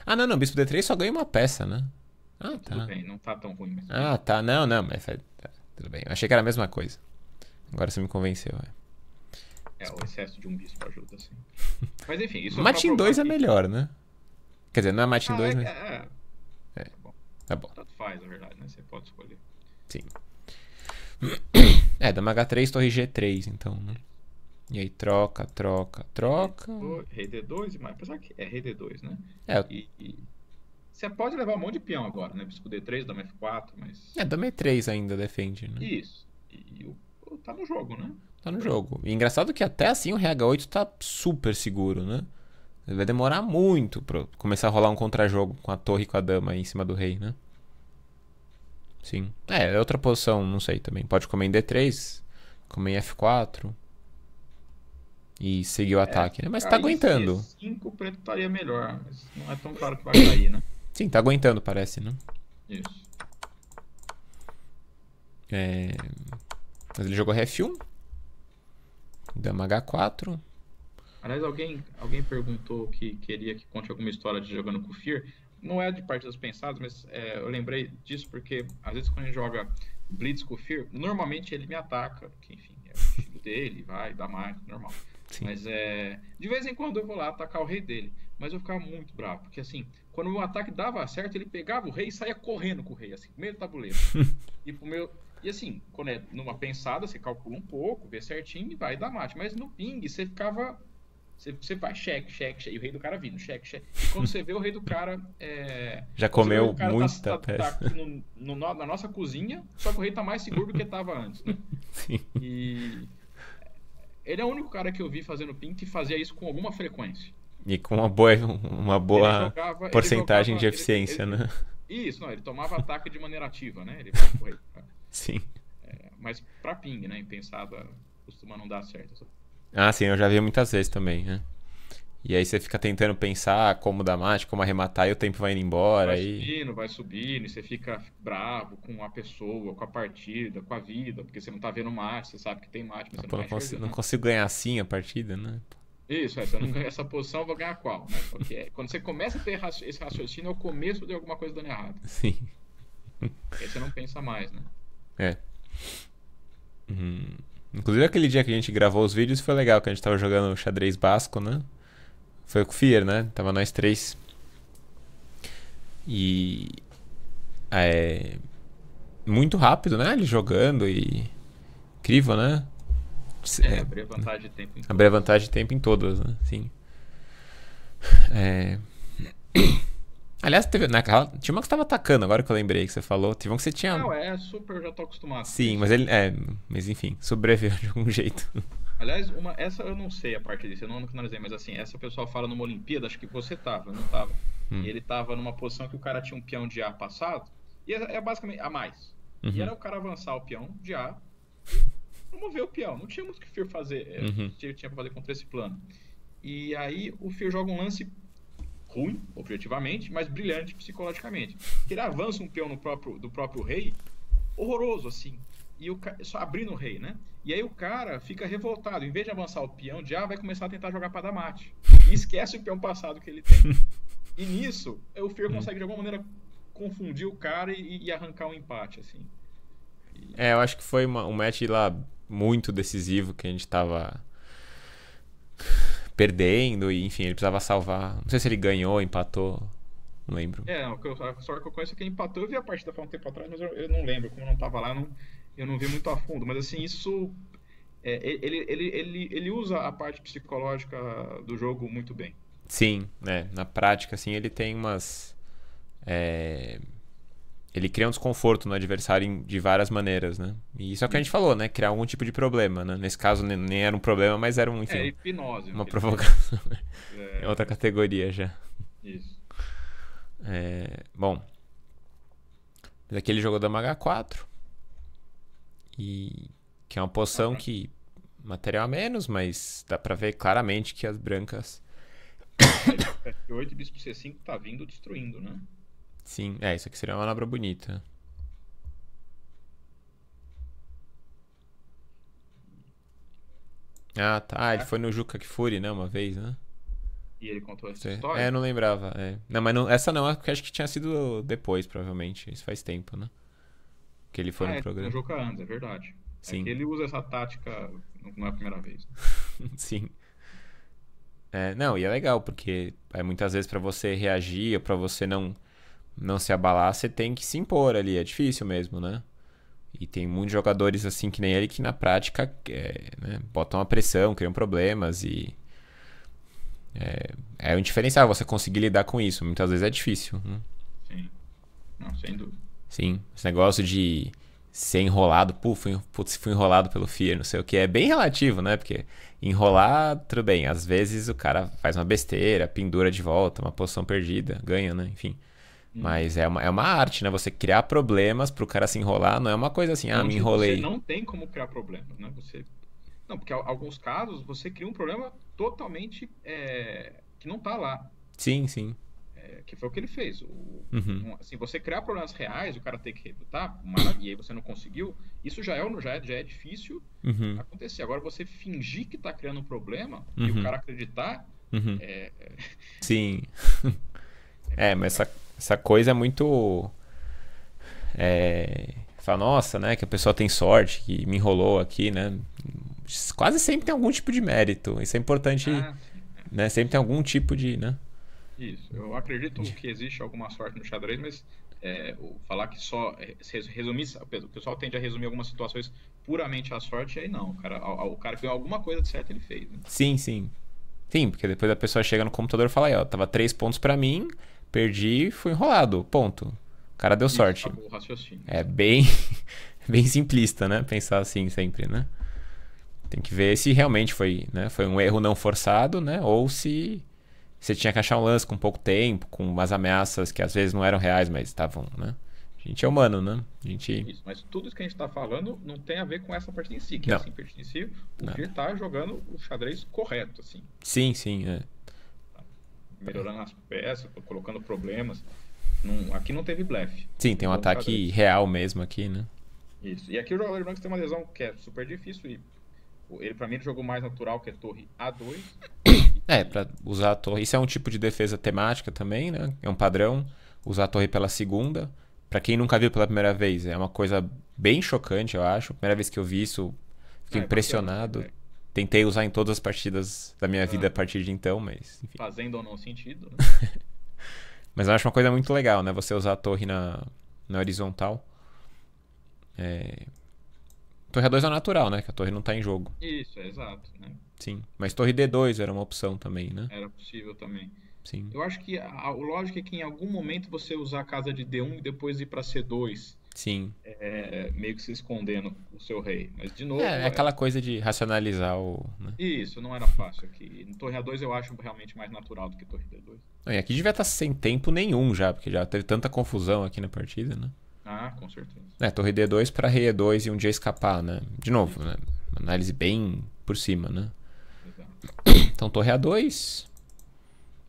Ah, não, não, bispo D3 só ganha uma peça, né? Ah, tá. Tudo bem, não tá tão ruim mesmo. Ah, tá, não, não, mas é, tá, tudo bem. Eu achei que era a mesma coisa. Agora você me convenceu, é. É, o excesso de um bispo ajuda, sim. Mas enfim, isso Matin 2 é melhor, né? Quer dizer, não é Matin ah, 2, é, mas. É, é, é. Tá bom. Tá bom. Tanto faz, na verdade, né? Você pode escolher. Sim. É, dama H3, torre G3, então, né? E aí troca, troca, troca. Rei D2, mas apesar que é rei D2, né? É. E, e... Você pode levar um monte de peão agora, né? Bispo D3, dama F4, mas. É, dama E3 ainda defende, né? Isso. E, e o... tá no jogo, né? Tá no jogo. E engraçado que até assim o RH8 tá super seguro, né? Vai demorar muito pra começar a rolar um contra-jogo com a torre e com a dama aí em cima do rei, né? Sim. É, é outra posição, não sei também. Pode comer em D3, comer em F4 e seguir o é, ataque, né? Mas tá aguentando. C5 o preto estaria melhor, mas não é tão claro que vai cair, né? Sim, tá aguentando, parece, né? Isso. É... Mas ele jogou Rf1. Dama H4. Aliás, alguém, alguém perguntou que queria que conte alguma história de jogando com o Fear. Não é de partidas pensadas, mas é, eu lembrei disso porque às vezes quando a gente joga Blitz com o Fear, normalmente ele me ataca, que enfim, é o estilo dele, vai, dá mais, normal. Sim. Mas é. De vez em quando eu vou lá atacar o rei dele. Mas eu ficava muito bravo, porque assim, quando o meu ataque dava certo, ele pegava o rei e saía correndo com o rei, assim, meio do tabuleiro. e pro meu, e assim, quando é numa pensada, você calcula um pouco, vê certinho e vai dar mate. Mas no ping, você ficava. Você, você vai cheque, cheque, cheque. E o rei do cara vindo, cheque, cheque. E quando você vê o rei do cara. É, Já comeu cara tá muita tá, peça. Tá no, no, na nossa cozinha, só que o rei tá mais seguro do que tava antes, né? Sim. E. Ele é o único cara que eu vi fazendo ping que fazia isso com alguma frequência. E com uma boa, uma boa jogava, porcentagem jogava, de eficiência, ele, ele, né? Isso, não, ele tomava ataque de maneira ativa, né? Ele, Sim. É, mas pra ping, né? Impensada costuma não dar certo. Ah, sim, eu já vi muitas vezes também, né? E aí você fica tentando pensar como dar mate, como arrematar, e o tempo vai indo embora. Vai e... subindo, vai subindo, e você fica bravo com a pessoa, com a partida, com a vida, porque você não tá vendo mate, você sabe que tem mate, mas você pô, não, não, tá consigo, não consigo ganhar assim a partida, né? Isso, é, se eu não ganhar essa posição, eu vou ganhar qual? Né? Porque é, quando você começa a ter esse raciocínio, é o começo de alguma coisa dando errado. Sim. aí você não pensa mais, né? É. Hum. Inclusive aquele dia que a gente gravou os vídeos foi legal, que a gente tava jogando xadrez basco, né? Foi com o Fier, né? Tava nós três. E. É. Muito rápido, né? Ele jogando e. Incrível, né? É, é. abrir vantagem de tempo em Abrir vantagem de tempo em todas, né? Sim. É. Aliás, teve, naquela, né, tinha uma que você atacando, agora que eu lembrei que você falou. Teve uma que você tinha. Não, é super, já tô acostumado. Sim, mas ele. É, mas enfim, sobreviveu de algum jeito. Aliás, uma, essa eu não sei a parte disso, eu não, analisei, mas assim, essa pessoa fala numa Olimpíada, acho que você tava, não tava. Hum. E ele tava numa posição que o cara tinha um peão de A passado, e é, é basicamente a mais. Uhum. E era uhum. o cara avançar o peão de A promover o peão. Não tinha muito o que o Fio fazer. É, uhum. Tinha, tinha pra fazer contra esse plano. E aí o Fio joga um lance ruim, objetivamente, mas brilhante psicologicamente. Ele avança um peão no próprio, do próprio rei, horroroso, assim. E o, só abrindo o rei, né? E aí o cara fica revoltado. Em vez de avançar o peão, já vai começar a tentar jogar para dar mate. E esquece o peão passado que ele tem. E nisso, o Fer consegue de alguma maneira confundir o cara e, e arrancar um empate, assim. E... É, eu acho que foi uma, um match lá muito decisivo que a gente tava perdendo, e enfim, ele precisava salvar. Não sei se ele ganhou, empatou. Não lembro. É, a história que eu conheço é que ele empatou. Eu vi a partida há um tempo atrás, mas eu, eu, não lembro. Como eu não tava lá, eu não, eu não vi muito a fundo. Mas assim, isso. É, ele, ele, ele, ele usa a parte psicológica do jogo muito bem. Sim, né? Na prática, assim, ele tem umas. É, ele cria um desconforto no adversário de várias maneiras, né? E isso é o que a gente falou, né? Criar algum tipo de problema, né? Nesse caso nem era um problema, mas era um, enfim, é, hipnose, uma provocação. Né? É... é... outra categoria já. Isso. É... Bom, aqui ele jogou Dama H4 e que é uma poção uhum. que material a menos, mas dá para ver claramente que as brancas F8 é, é bispo C5 tá vindo destruindo, né? Sim, é, isso aqui seria uma manobra bonita. Ah, tá. Ah, ele foi no Juca Kfouri, né, uma vez, né? E ele contou essa história? É, não lembrava. É. Não, mas não, essa não, porque acho que tinha sido depois, provavelmente. Isso faz tempo, né? Que ele foi ah, no é, programa. antes, é verdade. É Sim. É ele usa essa tática, não é a primeira vez. Sim. É, não, e é legal, porque é muitas vezes para você reagir, ou pra você não não se abalar, você tem que se impor ali. É difícil mesmo, né? E tem muitos jogadores assim que nem ele que na prática é, né, botam a pressão, criam problemas e. É, é um diferencial você conseguir lidar com isso. Muitas vezes é difícil. Né? Sim. Não, sem dúvida. Sim. Esse negócio de ser enrolado, puf, putz, fui enrolado pelo FIA, não sei o que, é bem relativo, né? Porque enrolar, tudo bem. Às vezes o cara faz uma besteira, pendura de volta, uma posição perdida, ganha, né? Enfim. Uhum. Mas é uma, é uma arte, né? Você criar problemas para o cara se enrolar, não é uma coisa assim, ah, me enrolei. Você não tem como criar problemas, né? Você... Não, porque alguns casos você cria um problema totalmente é... que não está lá. Sim, sim. É, que foi o que ele fez. O... Uhum. Assim, você criar problemas reais, o cara tem que rebutar, e aí você não conseguiu, isso já é, já é, já é difícil uhum. acontecer. Agora, você fingir que está criando um problema uhum. e o uhum. cara acreditar... Uhum. É, é. Sim. É, é, mas essa essa coisa é muito. É, fala, nossa, né? Que a pessoa tem sorte, que me enrolou aqui, né? Quase sempre tem algum tipo de mérito. Isso é importante, ah, né? Sempre tem algum tipo de, né? Isso. Eu acredito que existe alguma sorte no xadrez, mas é, falar que só é, resumir, o pessoal tende a resumir algumas situações puramente à sorte, aí não, o cara, o cara fez alguma coisa de certo ele fez. Né? Sim, sim. Sim, porque depois a pessoa chega no computador e fala, ó, tava três pontos para mim, Perdi, e fui enrolado, ponto. O cara deu sorte. É bem, bem simplista, né? Pensar assim sempre, né? Tem que ver se realmente foi, né? Foi um erro não forçado, né? Ou se você tinha que achar um lance com pouco tempo, com umas ameaças que às vezes não eram reais, mas estavam, né? A gente é humano, né? A gente... Isso, mas tudo isso que a gente está falando não tem a ver com essa parte em si, que é não. essa assim, em si, o Vir tá jogando o xadrez correto, assim. Sim, sim, é melhorando as peças, colocando problemas. aqui não teve blefe. Sim, tem um ataque real mesmo aqui, né? Isso. E aqui o jogador Brunks tem uma lesão que é super difícil e ele para mim ele jogou mais natural que é torre A2. É, para usar a torre. Isso é um tipo de defesa temática também, né? É um padrão usar a torre pela segunda. Para quem nunca viu pela primeira vez, é uma coisa bem chocante, eu acho. Primeira vez que eu vi isso, fiquei é, é impressionado. É tentei usar em todas as partidas da minha ah. vida a partir de então, mas. Enfim. Fazendo ou não sentido. Né? mas eu acho uma coisa muito legal, né? Você usar a torre na, na horizontal. É... Torre A2 é natural, né? Que a torre não tá em jogo. Isso, é exato, né? Sim. Mas torre D2 era uma opção também, né? Era possível também. Sim. Eu acho que a, a lógica é que em algum momento você usar a casa de D1 e depois ir para C2. Sim. É, é, meio que se escondendo o seu rei. Mas de novo. É, é, é aquela coisa de racionalizar o. Né? Isso, não era fácil aqui. Torre A2 eu acho realmente mais natural do que Torre D2. Não, e aqui devia estar tá sem tempo nenhum já, porque já teve tanta confusão aqui na partida, né? Ah, com certeza. É, Torre D2 para Rei E2 e um dia escapar, né? De novo, né? Uma análise bem por cima, né? Exato. Então, Torre A2.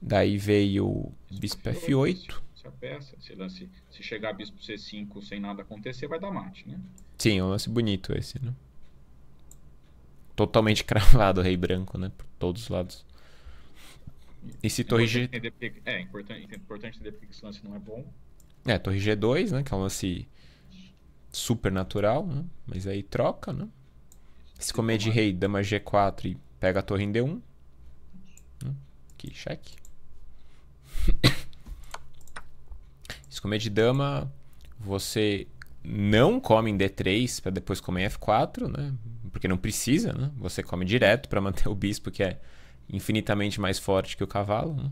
Daí veio Bispo F8 peça. lance, se chegar bispo C5 sem nada acontecer, vai dar mate, né? Sim, é um lance bonito esse, né? Totalmente cravado, rei branco, né? Por todos os lados. E se torre G... Porque, é, importante, importante entender porque é, esse lance não é bom. É, torre G2, né? Que é um lance super natural, né? Mas aí troca, né? Se comer de rei, dama G4 e pega a torre em D1. Né, que cheque. Se comer de dama, você não come em D3 para depois comer em F4, né? Porque não precisa, né? Você come direto para manter o bispo, que é infinitamente mais forte que o cavalo, né?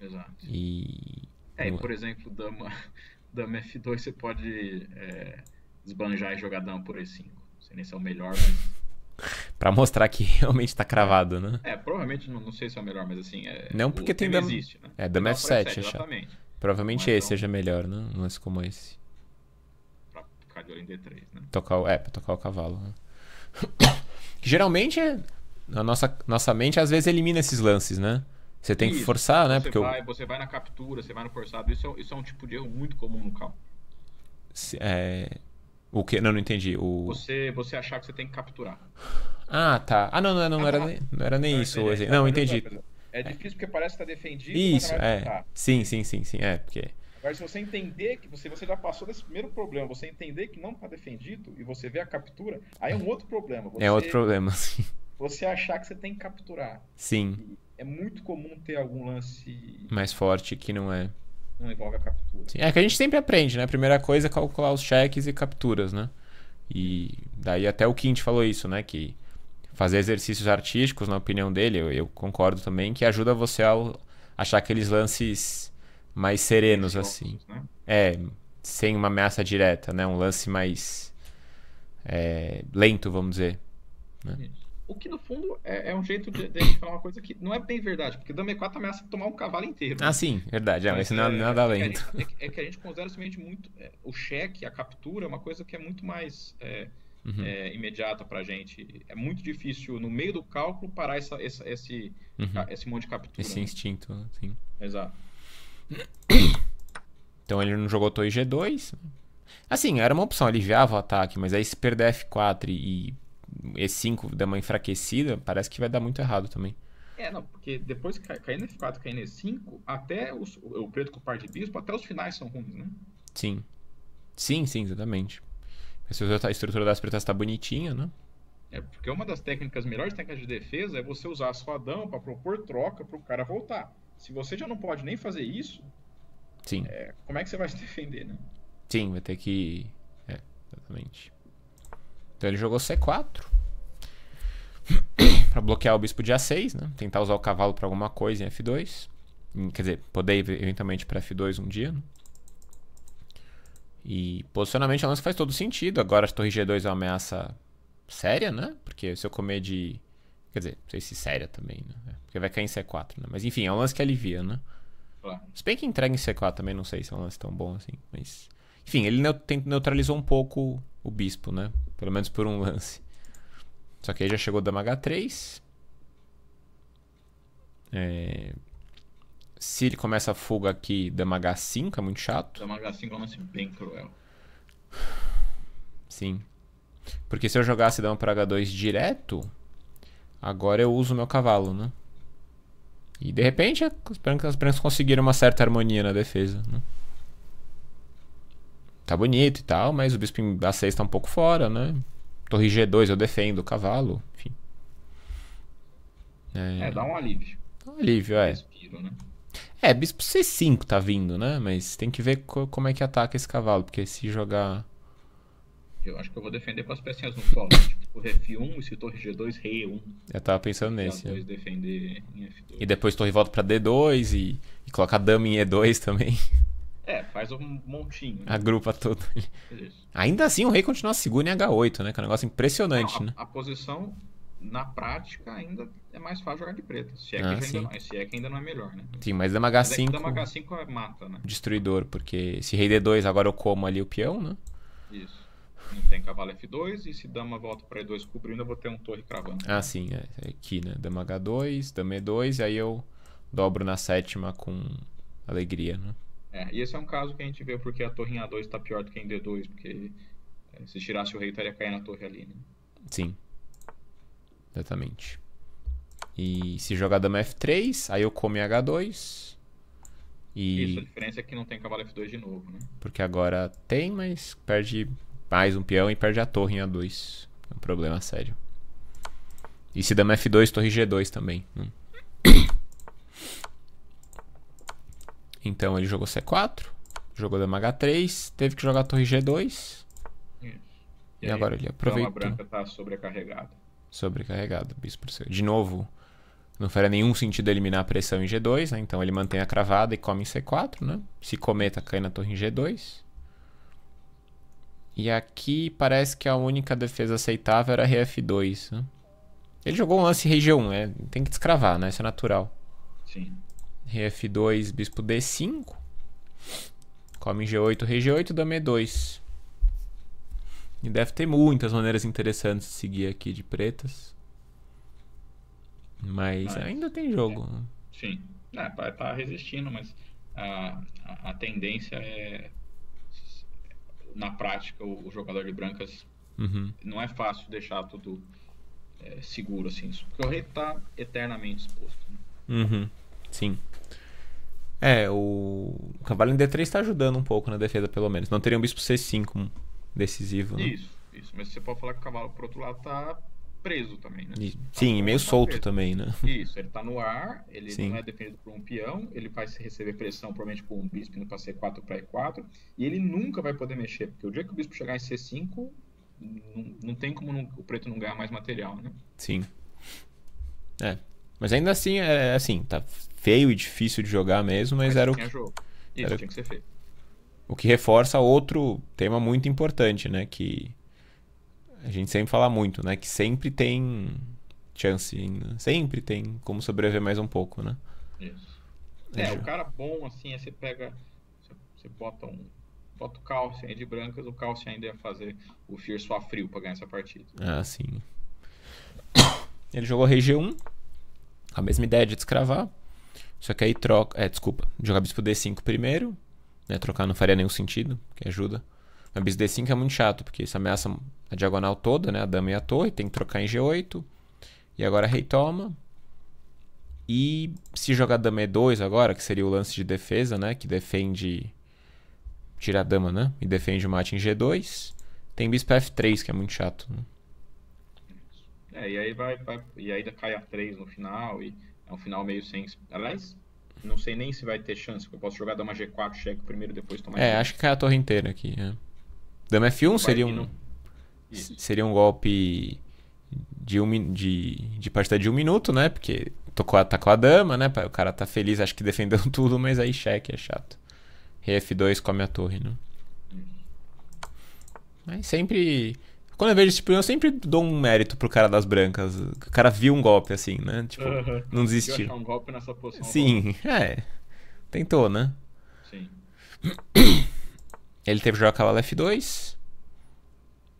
Exato. E... É, e é. por exemplo, dama, dama F2 você pode é, esbanjar e jogar dama por E5. Não sei nem se é o melhor, mas... pra mostrar que realmente tá cravado, né? É, provavelmente, não, não sei se é o melhor, mas assim... É, não porque tem dama... Existe, né? É, dama F7, F7 é exatamente. Provavelmente esse seja melhor, né? Um lance como esse. Pra ficar de olho em D3, né? Tocar, o... é, pra tocar o cavalo. Né? Geralmente, a nossa, nossa mente às vezes elimina esses lances, né? Você tem isso. que forçar, né? Você Porque vai, eu... você vai na captura, você vai no forçado. Isso é, isso é um tipo de erro muito comum no cal. Se, é... O que? Não, não entendi. O... Você, você achar que você tem que capturar. Ah, tá. Ah, não, não, não, ah, era, tá. nem, não era nem não, isso. Entendi. Não, entendi. É, é difícil porque parece que está defendido. Isso, é. Tá. Sim, sim, sim, sim. É, porque. Agora, se você entender que você, você já passou desse primeiro problema, você entender que não está defendido e você vê a captura, aí é um outro problema. Você, é outro problema, sim. Você achar que você tem que capturar. Sim. é muito comum ter algum lance. Mais forte que não é. Não envolve a captura. Sim. É que a gente sempre aprende, né? A primeira coisa é calcular os cheques e capturas, né? E daí até o Kint falou isso, né? Que fazer exercícios artísticos, na opinião dele, eu, eu concordo também, que ajuda você a achar aqueles lances mais serenos, Jogos, assim. Né? É, sem uma ameaça direta, né? Um lance mais é, lento, vamos dizer. Né? O que, no fundo, é, é um jeito de, de falar uma coisa que não é bem verdade, porque dama e 4 ameaça tomar um cavalo inteiro. Ah, sim, verdade. É, mas isso não é, é nada é lento. É que gente, é, que a gente considera somente muito... o cheque, a captura, é uma coisa que é muito mais uhum. é, imediata para a gente. É muito difícil, no meio do cálculo, parar essa, essa esse, uhum. esse monte de captura. Esse né? instinto, né? sim. Exato. Então ele não jogou Torre G2. Assim, era uma opção, aliviava o ataque, mas aí se perder F4 e E5 der uma enfraquecida, parece que vai dar muito errado também. É, não, porque depois que no F4, no E5, até os, o preto com o par de bispo, até os finais são ruins, né? Sim. Sim, sim, exatamente. Tá, a estrutura das pretas tá bonitinha, né? É porque uma das técnicas, melhores técnicas de defesa é você usar a sua dama para propor troca para o cara voltar. Se você já não pode nem fazer isso, Sim. É, como é que você vai se defender, né? Sim, vai ter que. É, exatamente. Então ele jogou C4. para bloquear o bispo de A6, né? Tentar usar o cavalo para alguma coisa em F2. Quer dizer, poder eventualmente para F2 um dia, né? E posicionamento é um lance que faz todo sentido. Agora a torre G2 é uma ameaça séria, né? Porque se eu comer de. Quer dizer, não sei se séria também, né? É, porque vai cair em C4, né? Mas enfim, é um lance que alivia, né? Claro. Se bem que entrega em C4 também, não sei se é um lance tão bom assim, mas. Enfim, ele neutralizou um pouco o bispo, né? Pelo menos por um lance. Só que aí já chegou dama H3. É... Se ele começa a fuga aqui, dama H5 é muito chato. Dama H5 é um lance bem cruel. Sim. Porque se eu jogasse dama pra H2 direto, agora eu uso meu cavalo, né? E de repente as brancos, as brancos conseguiram uma certa harmonia na defesa, né? Tá bonito e tal, mas o bispo em A6 tá um pouco fora, né? Torre G2 eu defendo o cavalo, enfim. É, é dá um alívio. Um alívio, é. Respiro, né? É, bispo C5 tá vindo, né? Mas tem que ver co como é que ataca esse cavalo, porque se jogar. Eu acho que eu vou defender com as pecinhas no colo. Né? tipo, tipo F1, e se torre G2, rei 1. Eu tava pensando nesse. É. defender em F2. E depois torre volta pra D2 e, e coloca a dama em E2 também. É, faz um montinho. Né? Agrupa tudo. Isso. Ainda assim, o rei continua seguro em H8, né? Que é um negócio impressionante, Não, a, né? A posição na prática ainda é mais fácil jogar de preto. Se é, ah, que, ainda não, se é que ainda não é melhor, né? Sim, mas Dama H5. Mas é Dama H5 é mata, né? Destruidor, porque se Rei D2 agora eu como ali o peão, né? Isso. Não tem cavalo F2 e se dama volta pra E2 cobrindo, eu vou ter um torre cravando. Ah, sim, é, é aqui, né? Dama H2, dama E2 e aí eu dobro na sétima com alegria, né? É, e esse é um caso que a gente vê porque a torre em A2 está pior do que em D2, porque é, se tirasse o rei, estaria caindo a torre ali, né? Sim. Exatamente. E se jogar dama F3, aí eu come H2. E... Isso, a diferença é que não tem cavalo F2 de novo, né? Porque agora tem, mas perde mais um peão e perde a torre em A2. É um problema sério. E se dama F2, torre G2 também. Hum. Então ele jogou C4, jogou dama H3, teve que jogar torre G2. Isso. E, e aí, agora ele aproveita. Então, a branca tá sobrecarregada. Sobrecarregado, bispo por De novo, não faria nenhum sentido eliminar a pressão em G2, né? Então ele mantém a cravada e come em C4, né? Se cometa, tá cai na torre em G2. E aqui parece que a única defesa aceitável era RF2, né? Ele jogou um lance rei G1, né? Tem que descravar, né? Isso é natural. Sim. Rf2, bispo D5. Come G8, rei G8, dama E2. E deve ter muitas maneiras interessantes de seguir aqui de pretas. Mas, mas ainda tem jogo. É, sim. É, tá, tá resistindo, mas a, a, a tendência é. Na prática, o, o jogador de brancas. Uhum. Não é fácil deixar tudo é, seguro, assim. Porque o rei tá eternamente exposto. Né? Uhum. Sim. É, o... o cavalo em D3 está ajudando um pouco na defesa, pelo menos. Não teria um bispo C5 decisivo. Né? Isso, isso. Mas você pode falar que o cavalo, por outro lado, está preso também, né? E, sim, e meio tá solto preso. também, né? Isso, ele está no ar, ele sim. não é defendido por um peão, ele vai receber pressão provavelmente com um bispo indo pra C4 para E4, e ele nunca vai poder mexer, porque o dia que o bispo chegar em C5, não, não tem como não, o preto não ganhar mais material, né? Sim. É. Mas ainda assim, é assim, tá feio e difícil de jogar mesmo, mas, mas era o. Jogo. Isso, era... tinha que ser feio. O que reforça outro tema muito importante, né? Que a gente sempre fala muito, né? Que sempre tem chance ainda. Sempre tem como sobreviver mais um pouco, né? Isso. É, é o cara bom, assim, você pega. Você bota um. Bota o Calcian de brancas, o calcio ainda ia fazer o Fear só frio pra ganhar essa partida. Ah, sim. Ele jogou Rei G1. A mesma ideia de descravar. Só que aí troca. É, desculpa. Jogar Bispo D5 primeiro. Né? Trocar não faria nenhum sentido, que ajuda. Mas bis D5 é muito chato, porque isso ameaça a diagonal toda, né? A dama e a torre, tem que trocar em G8. E agora rei toma. E se jogar dama E2 agora, que seria o lance de defesa, né? Que defende... Tira a dama, né? E defende o mate em G2. Tem bispo F3, que é muito chato. Né? É, e aí vai, vai, E aí cai A3 no final. E é um final meio sem. Aliás, não sei nem se vai ter chance, porque eu posso jogar Dama G4, cheque primeiro, depois tomar. É, G4. acho que cai a torre inteira aqui. É. Dama F1 vai seria um. Seria um golpe de, um, de, de partida de um minuto, né? Porque tocou, tá com a dama, né? O cara tá feliz, acho que defendeu tudo, mas aí cheque é chato. Rei F2 come a torre, né? Mas sempre quando eu vejo esse filme, tipo, eu sempre dou um mérito pro cara das brancas. O cara viu um golpe, assim, né? Tipo, não desistiu. um golpe nessa posição. Sim, é. Tentou, né? Sim. Ele teve que jogar cavalo F2.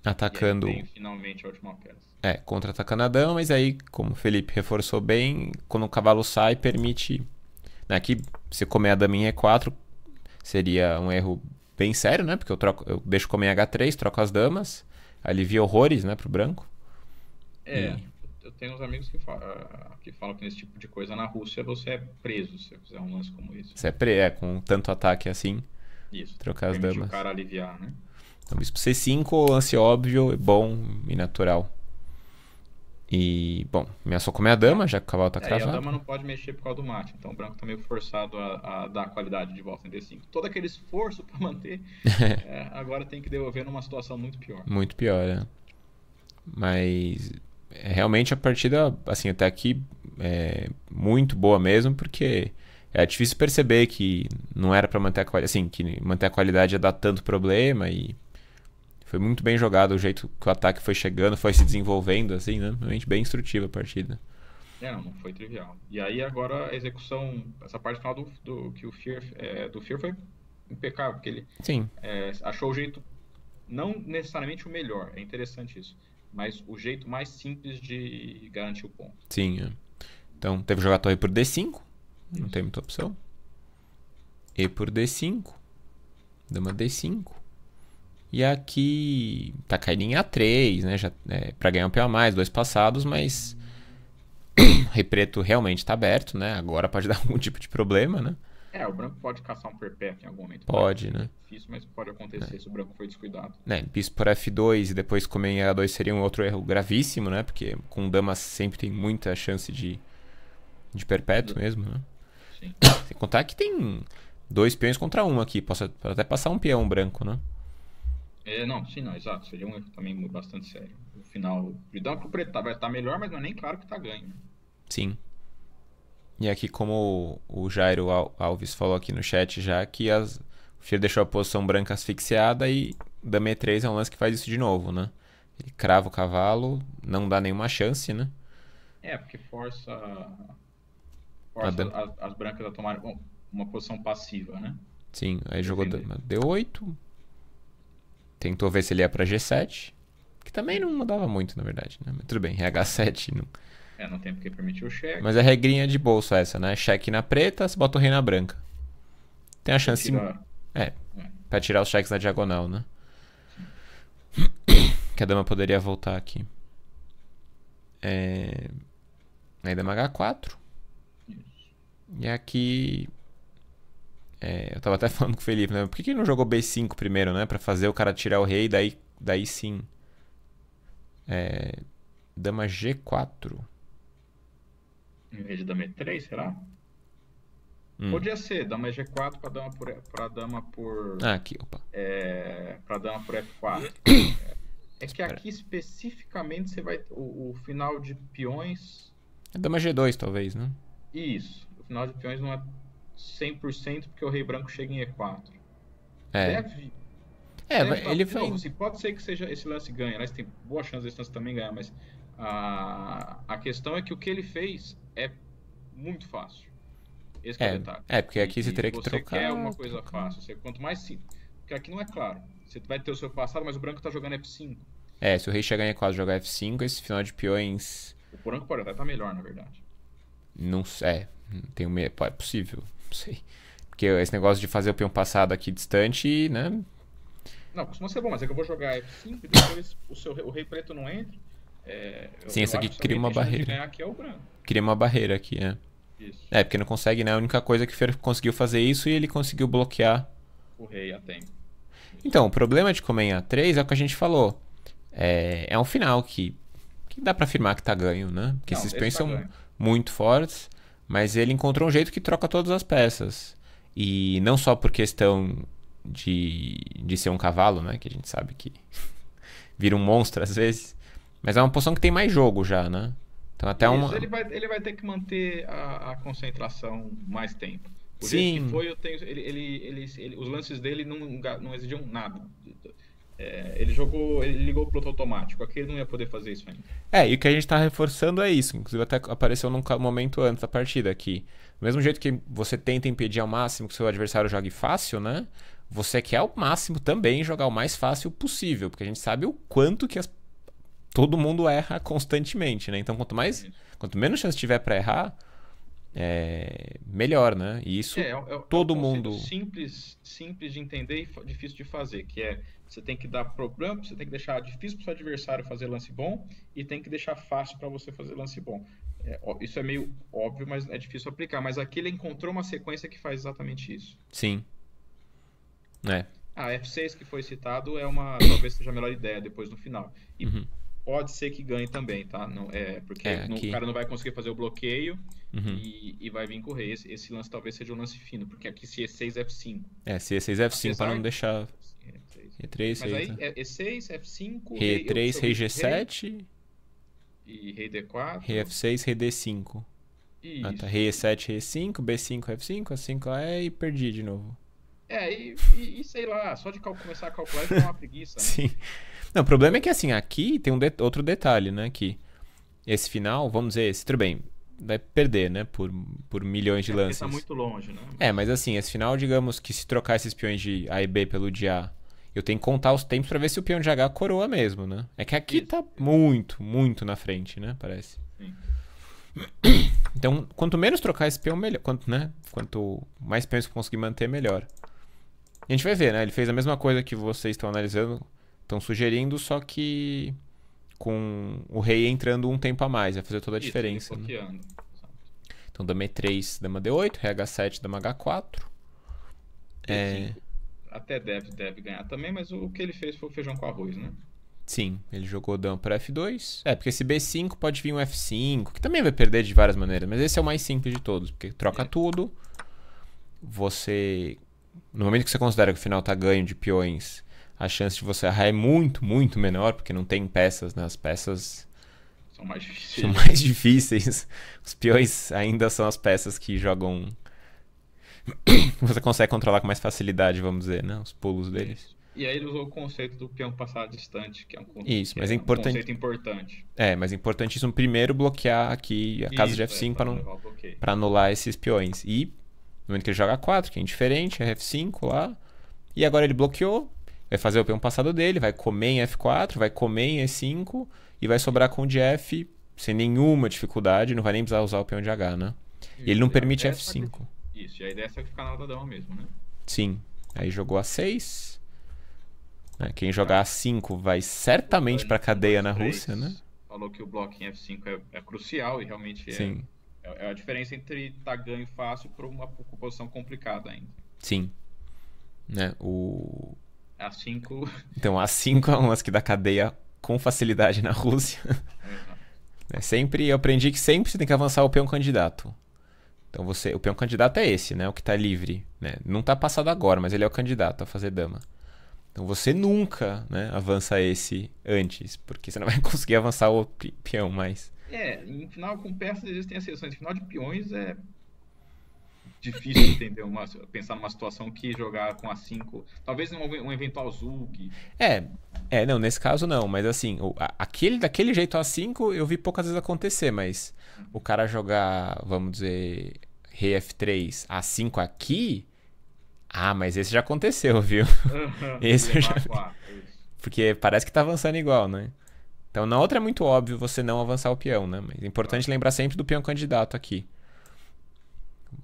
Atacando. Tem, finalmente a última peça. É, contra-atacando dama, mas aí, como o Felipe reforçou bem, quando o cavalo sai, permite. Aqui, né, se comer a dama em E4, seria um erro bem sério, né? Porque eu, troco, eu deixo comer H3, troco as damas alivia horrores, né, pro branco. É, e... eu tenho uns amigos que falam, que falam que nesse tipo de coisa na Rússia você é preso se fizer um lance como esse. Você é, preso é com tanto ataque assim. Isso. Trocar as damas. o cara aliviar, né? Então, isso c ser 5, lance óbvio, bom e natural. E, bom, ameaçou comer é a dama, já que o cavalo tá é, cravado. a dama não pode mexer por causa do mate, então o branco tá meio é forçado a, a dar a qualidade de volta em D5. Todo aquele esforço para manter, é, agora tem que devolver numa situação muito pior. Muito pior, é. Mas, é, realmente a partida, assim, até aqui é muito boa mesmo, porque é difícil perceber que não era para manter a qualidade, assim, que manter a qualidade ia dar tanto problema e foi muito bem jogado o jeito que o ataque foi chegando, foi se desenvolvendo, assim, né? Realmente bem instrutiva a partida. É, não, não foi trivial. E aí agora a execução, essa parte final do, do que o Fear, é, do Fear foi impecável, porque ele é, achou o jeito, não necessariamente o melhor, é interessante isso, mas o jeito mais simples de garantir o ponto. Sim, é. Então teve que jogar a torre por D5, isso. não tem muita opção. E por D5, dama D5. E aqui tá caindo em A3, né? Já, é, para ganhar um PA+, mais, dois passados, mas repreto realmente está aberto, né? Agora pode dar algum tipo de problema, né? É, o branco pode caçar um perpétuo em algum momento. Pode, né? difícil, mas pode acontecer é. se o branco foi descuidado. É, bispo por F2 e depois comer em A2 seria um outro erro gravíssimo, né? Porque com dama sempre tem muita chance de, de perpétuo Sim. mesmo, né? Sim. Sem contar que tem dois peões contra um aqui. Posso até passar um peão branco, né? É, não, sim, não, exato. Seria um erro também bastante sério. No final, o dano pro preto tá, vai estar tá melhor, mas não é nem claro que tá ganho. Né? Sim. E aqui, como o Jairo Alves falou aqui no chat já, que as... o Fir deixou a posição branca asfixiada e Dame 3 é um lance que faz isso de novo, né? Ele crava o cavalo, não dá nenhuma chance, né? É, porque força, tá força as, as, brancas a tomar uma posição passiva, né? Sim, aí jogou Dama Deu 8 tentou ver se ele ia pra G7, que também não mudava muito, na verdade, né? Mas tudo bem, RH7 é não. É, não tem porque permitir o cheque. Mas é regrinha de bolso essa, né? Cheque na preta, você bota o rei na branca. Tem a chance. Tirar. É, é. Pra tirar os cheques na diagonal, né? que a dama poderia voltar aqui. É... Aí dama H4. Isso. E aqui é, eu tava até falando com o Felipe, né? Por que, que ele não jogou B5 primeiro, né? Pra fazer o cara tirar o rei, daí, daí sim. É, dama G4. Em vez de dama E3, será? Hum. Podia ser, dama G4 pra dama por. Pra dama por ah, aqui, opa. É, pra dama por F4. é que aqui especificamente você vai. O, o final de peões. É dama G2, talvez, né? Isso. O final de peões não é 100% porque o Rei Branco chega em E4. É. Deve. É, deve é, ele fez. Pode ser que seja esse lance ganha. Aliás, tem boa chance desse lance também ganhar, mas a, a questão é que o que ele fez é muito fácil. Esse é, é o é, detalhe. É, porque aqui e, você teria que você trocar. Você quer uma coisa fácil. Você, quanto mais simples. Porque aqui não é claro. Você vai ter o seu passado, mas o branco tá jogando F5. É, se o rei chegar em E4 jogar F5, esse final de peões. O branco pode até estar tá melhor, na verdade. Não sei. É, tem um... é possível. Não sei. Porque esse negócio de fazer o peão passado aqui distante, né? Não, costuma ser bom, mas é que eu vou jogar F5 e depois o, seu, o rei preto não entra. É, Sim, isso aqui cria uma barreira. Aqui é o branco. Cria uma barreira aqui, né? Isso. É, porque não consegue, né? A única coisa que o Fer conseguiu fazer isso e ele conseguiu bloquear. O rei a tempo. Então, o problema de comer em A3 é o que a gente falou. É, é um final que, que dá pra afirmar que tá ganho, né? Porque não, esses peões tá são ganho. muito fortes. Mas ele encontrou um jeito que troca todas as peças. E não só por questão de, de ser um cavalo, né? Que a gente sabe que vira um monstro às vezes. Mas é uma poção que tem mais jogo já, né? Então até Isso, uma... ele, vai, ele vai ter que manter a, a concentração mais tempo. Por Sim. foi, eu tenho. Ele, ele, ele, ele, os lances dele não, não exigiam nada. É, ele jogou, ele ligou o piloto automático, aqui ele não ia poder fazer isso ainda. É, e o que a gente está reforçando é isso, inclusive até apareceu num momento antes da partida que, do mesmo jeito que você tenta impedir ao máximo que seu adversário jogue fácil, né? Você quer ao máximo também jogar o mais fácil possível, porque a gente sabe o quanto que as... todo mundo erra constantemente, né? Então quanto mais, quanto menos chance tiver para errar, é, melhor, né? E isso é, é, todo é um mundo simples, simples de entender e difícil de fazer, que é você tem que dar problema, você tem que deixar difícil para o seu adversário fazer lance bom e tem que deixar fácil para você fazer lance bom. É, isso é meio óbvio, mas é difícil aplicar. Mas aqui ele encontrou uma sequência que faz exatamente isso. Sim. É. A F6 que foi citado é uma talvez seja a melhor ideia depois no final. E uhum pode ser que ganhe também, tá? Não, é, porque é, o cara não vai conseguir fazer o bloqueio uhum. e, e, vai vir correr. Esse, esse, lance talvez seja um lance fino, porque aqui se é E6, F5. É, se E6, F5 para não deixar... E3, é, E3 Mas aí, E6, F5... E3, rei, rei G7... E rei D4... Rei F6, rei D5. Isso. Ah, tá. Rei E7, rei 5 B5, F5, A5, é e perdi de novo. É, e, e, e sei lá, só de começar a calcular já é uma preguiça, né? Sim. Não, o problema é que assim, aqui tem um de outro detalhe, né? Que esse final, vamos dizer, esse, tudo bem, vai perder, né? Por, por milhões de é tá lances. Tá muito longe, né? É, mas assim, esse final, digamos que se trocar esses peões de A e B pelo de A, eu tenho que contar os tempos para ver se o peão de H coroa mesmo, né? É que aqui Isso. tá muito, muito na frente, né? Parece. Sim. Então, quanto menos trocar esse peão, melhor. Quanto, né? quanto mais peões eu conseguir manter, melhor. A gente vai ver, né? Ele fez a mesma coisa que vocês estão analisando Estão sugerindo, só que com o rei entrando um tempo a mais, vai fazer toda a Isso, diferença. Né? Então, dama E3, dama D8, rei H7, dama H4. É... Até deve, deve ganhar também, mas o que ele fez foi o feijão com arroz, né? Sim, ele jogou dama para F2. É, porque esse B5 pode vir um F5, que também vai perder de várias maneiras, mas esse é o mais simples de todos, porque troca é. tudo. Você. No momento que você considera que o final tá ganho de peões a chance de você errar é muito, muito menor, porque não tem peças, né? As peças são mais difíceis. São mais difíceis. Os peões ainda são as peças que jogam. você consegue controlar com mais facilidade, vamos dizer, né? Os pulos deles. E aí ele usou o conceito do peão passar distante, que é um, Isso, mas é, é importante... um conceito importante. É, mas é importantíssimo primeiro bloquear aqui a casa Isso, de F5 é, para não... Pra anular esses peões. E no momento que ele joga 4, que é indiferente, é F5 lá. E agora ele bloqueou, vai fazer o P1 passado dele, vai comer em F4, vai comer em E5 e vai sobrar com o de F sem nenhuma dificuldade, não vai nem precisar usar o peão de H, né? Isso, e ele não permite F5. Isso, e a ideia é só ficar na rodadão mesmo, né? Sim. Aí jogou A6. Né? Quem jogar tá. A5 vai certamente para cadeia na Rússia, né? Falou que o bloco em F5 é, é crucial e realmente é, Sim. é, é a diferença entre estar tá ganho fácil para uma posição complicada ainda. Sim. Né? O, a 5. Então, a 5 é umas que dá cadeia com facilidade na Rússia. Uhum. É sempre, eu aprendi que sempre você tem que avançar o peão candidato. Então você, o peão candidato é esse, né? O que está livre, né? Não está passado agora, mas ele é o candidato a fazer dama. Então você nunca, né, avança esse antes, porque você não vai conseguir avançar o peão mais. É, em final com peças existem exceções. Em final de peões é difícil entender uma, pensar numa situação que jogar com a 5. Talvez um, um eventual zug É, é, não, nesse caso não, mas assim, o, a, aquele, daquele jeito a 5 eu vi poucas vezes acontecer, mas uhum. o cara jogar, vamos dizer, Rei F3 a 5 aqui. Ah, mas esse já aconteceu, viu? Uhum, esse eu é já. Porque parece que tá avançando igual, né? Então na outra é muito óbvio você não avançar o peão, né? Mas é importante lembrar sempre do peão candidato aqui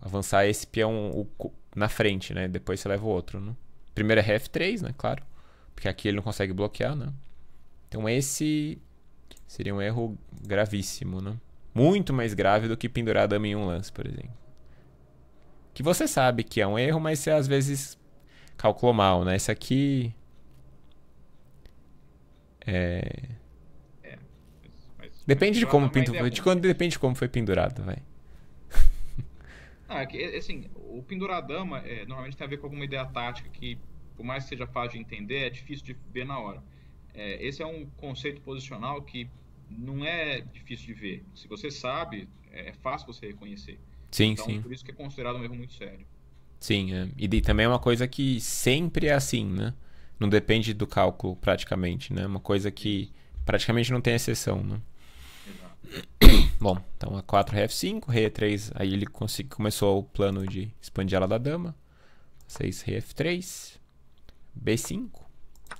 avançar esse peão na frente, né? Depois você leva o outro, né? Primeiro é F3, né? Claro. Porque aqui ele não consegue bloquear, né? Então esse seria um erro gravíssimo, né? Muito mais grave do que pendurar a dama em um lance, por exemplo. Que você sabe que é um erro, mas você às vezes calculou mal, né? Esse aqui... É... é depende de é como, pinto, de quando, depende de como foi pendurado, vai. Ah, é, é, assim, o penduradama é, normalmente tem a ver com alguma ideia tática que, por mais que seja fácil de entender, é difícil de ver na hora. É, esse é um conceito posicional que não é difícil de ver. Se você sabe, é, é fácil você reconhecer. Sim, então, sim. Por isso que é considerado um erro muito sério. Sim, é. e também é uma coisa que sempre é assim, né? Não depende do cálculo praticamente, né? Uma coisa que praticamente não tem exceção, né? Bom, então a 4 rei f5, rei e3, aí ele consegui, começou o plano de expandir ela da dama. 6 rei f3, b5,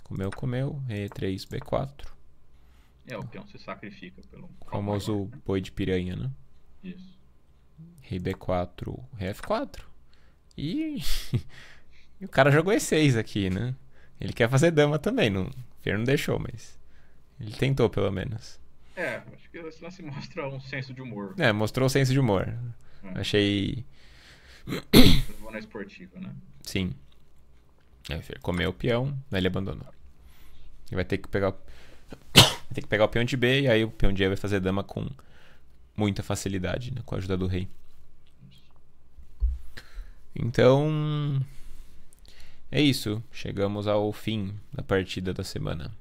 comeu, comeu, rei e3, b4. É, o peão se sacrifica pelo... Famoso boi de piranha, né? Isso. Rei b4, rei f4. E... e o cara jogou e6 aqui, né? Ele quer fazer dama também, não... o Fer não deixou, mas... Ele tentou, pelo menos. É, acho que esse lance mostra um senso de humor. É, mostrou um senso de humor. É. Achei. na esportiva, né? Sim. comeu o peão, daí ele abandonou. Ele vai ter que pegar o... que pegar o peão de B e aí o peão de E vai fazer dama com muita facilidade, né? Com a ajuda do rei. Então. É isso. Chegamos ao fim da partida da semana.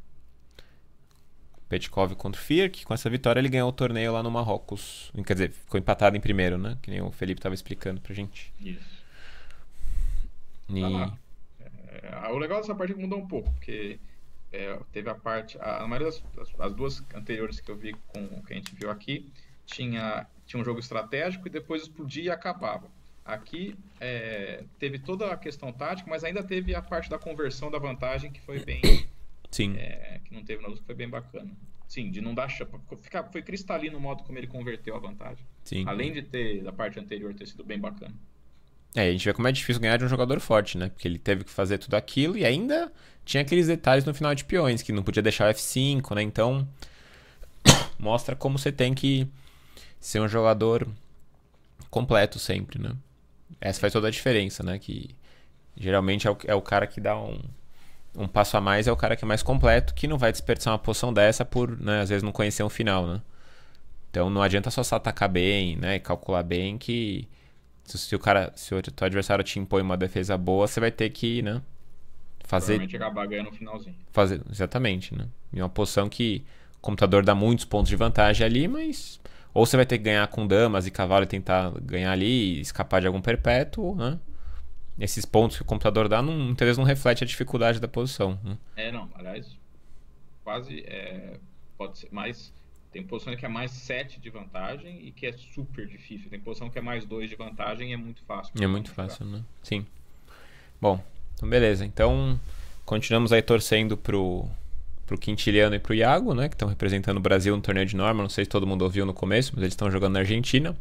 Petkov contra o Firk. Com essa vitória, ele ganhou o torneio lá no Marrocos. Quer dizer, ficou empatado em primeiro, né? Que nem o Felipe estava explicando pra gente. Isso. E... Tá é, o legal dessa parte é que mudou um pouco, porque é, teve a parte. A, a maioria das as duas anteriores que eu vi com o que a gente viu aqui tinha, tinha um jogo estratégico e depois explodia e acabava. Aqui é, teve toda a questão tática, mas ainda teve a parte da conversão da vantagem que foi bem Sim. É, que não teve na luta, foi bem bacana. Sim, de não dar ficar Foi cristalino o modo como ele converteu a vantagem. Sim. Além de ter, da parte anterior, ter sido bem bacana. É, a gente vê como é difícil ganhar de um jogador forte, né? Porque ele teve que fazer tudo aquilo e ainda tinha aqueles detalhes no final de peões, que não podia deixar o F5, né? Então, mostra como você tem que ser um jogador completo sempre, né? Essa faz toda a diferença, né? Que geralmente é o, é o cara que dá um, um passo a mais é o cara que é mais completo, que não vai desperdiçar uma poção dessa por, né, às vezes, não conhecer um final, né? Então não adianta só se atacar bem, né? E calcular bem que se, se o cara, se o teu adversário te impõe uma defesa boa, você vai ter que, né? Fazer. acabar ganhando no finalzinho. Fazer, exatamente, né? uma poção que o computador dá muitos pontos de vantagem ali, mas. Ou você vai ter que ganhar com damas e cavalo e tentar ganhar ali e escapar de algum perpétuo, né? esses pontos que o computador dá, não, muitas vezes não reflete a dificuldade da posição. Né? É, não. Aliás, quase é, pode ser mais. Tem posição que é mais 7 de vantagem e que é super difícil. Tem posição que é mais 2 de vantagem e é muito fácil. É muito fácil, né? Sim. Bom, então beleza. Então, continuamos aí torcendo pro, pro Quintiliano e pro Iago, né? Que estão representando o Brasil no torneio de norma. Não sei se todo mundo ouviu no começo, mas eles estão jogando na Argentina.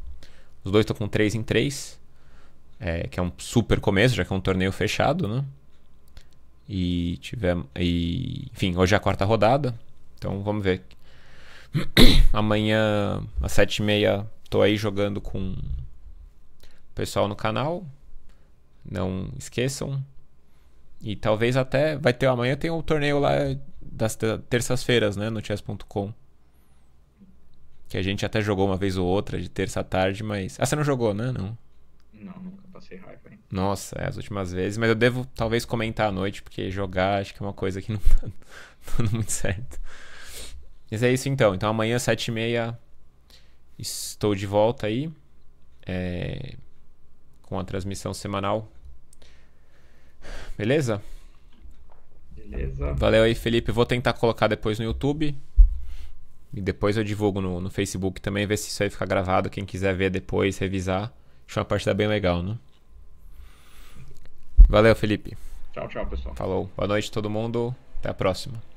Os dois estão com 3 em 3 é, que é um super começo, já que é um torneio fechado, né? E tivemos. E, enfim, hoje é a quarta rodada. Então vamos ver. Amanhã, às sete e meia, tô aí jogando com o pessoal no canal. Não esqueçam. E talvez até. Vai ter amanhã tem o um torneio lá das terças-feiras, né? No chess.com. Que a gente até jogou uma vez ou outra de terça à tarde, mas. Ah, você não jogou, né? Não. Não, nunca. Nossa, é, as últimas vezes. Mas eu devo talvez comentar à noite, porque jogar acho que é uma coisa que não tá dando muito certo. Mas é isso então. Então amanhã, 7h30, estou de volta aí. É, com a transmissão semanal. Beleza? Beleza. Valeu aí, Felipe. Vou tentar colocar depois no YouTube. E depois eu divulgo no, no Facebook também, ver se isso aí fica gravado. Quem quiser ver depois, revisar. Acho uma partida bem legal, né? Valeu, Felipe. Tchau, tchau, pessoal. Falou. Boa noite, todo mundo. Até a próxima.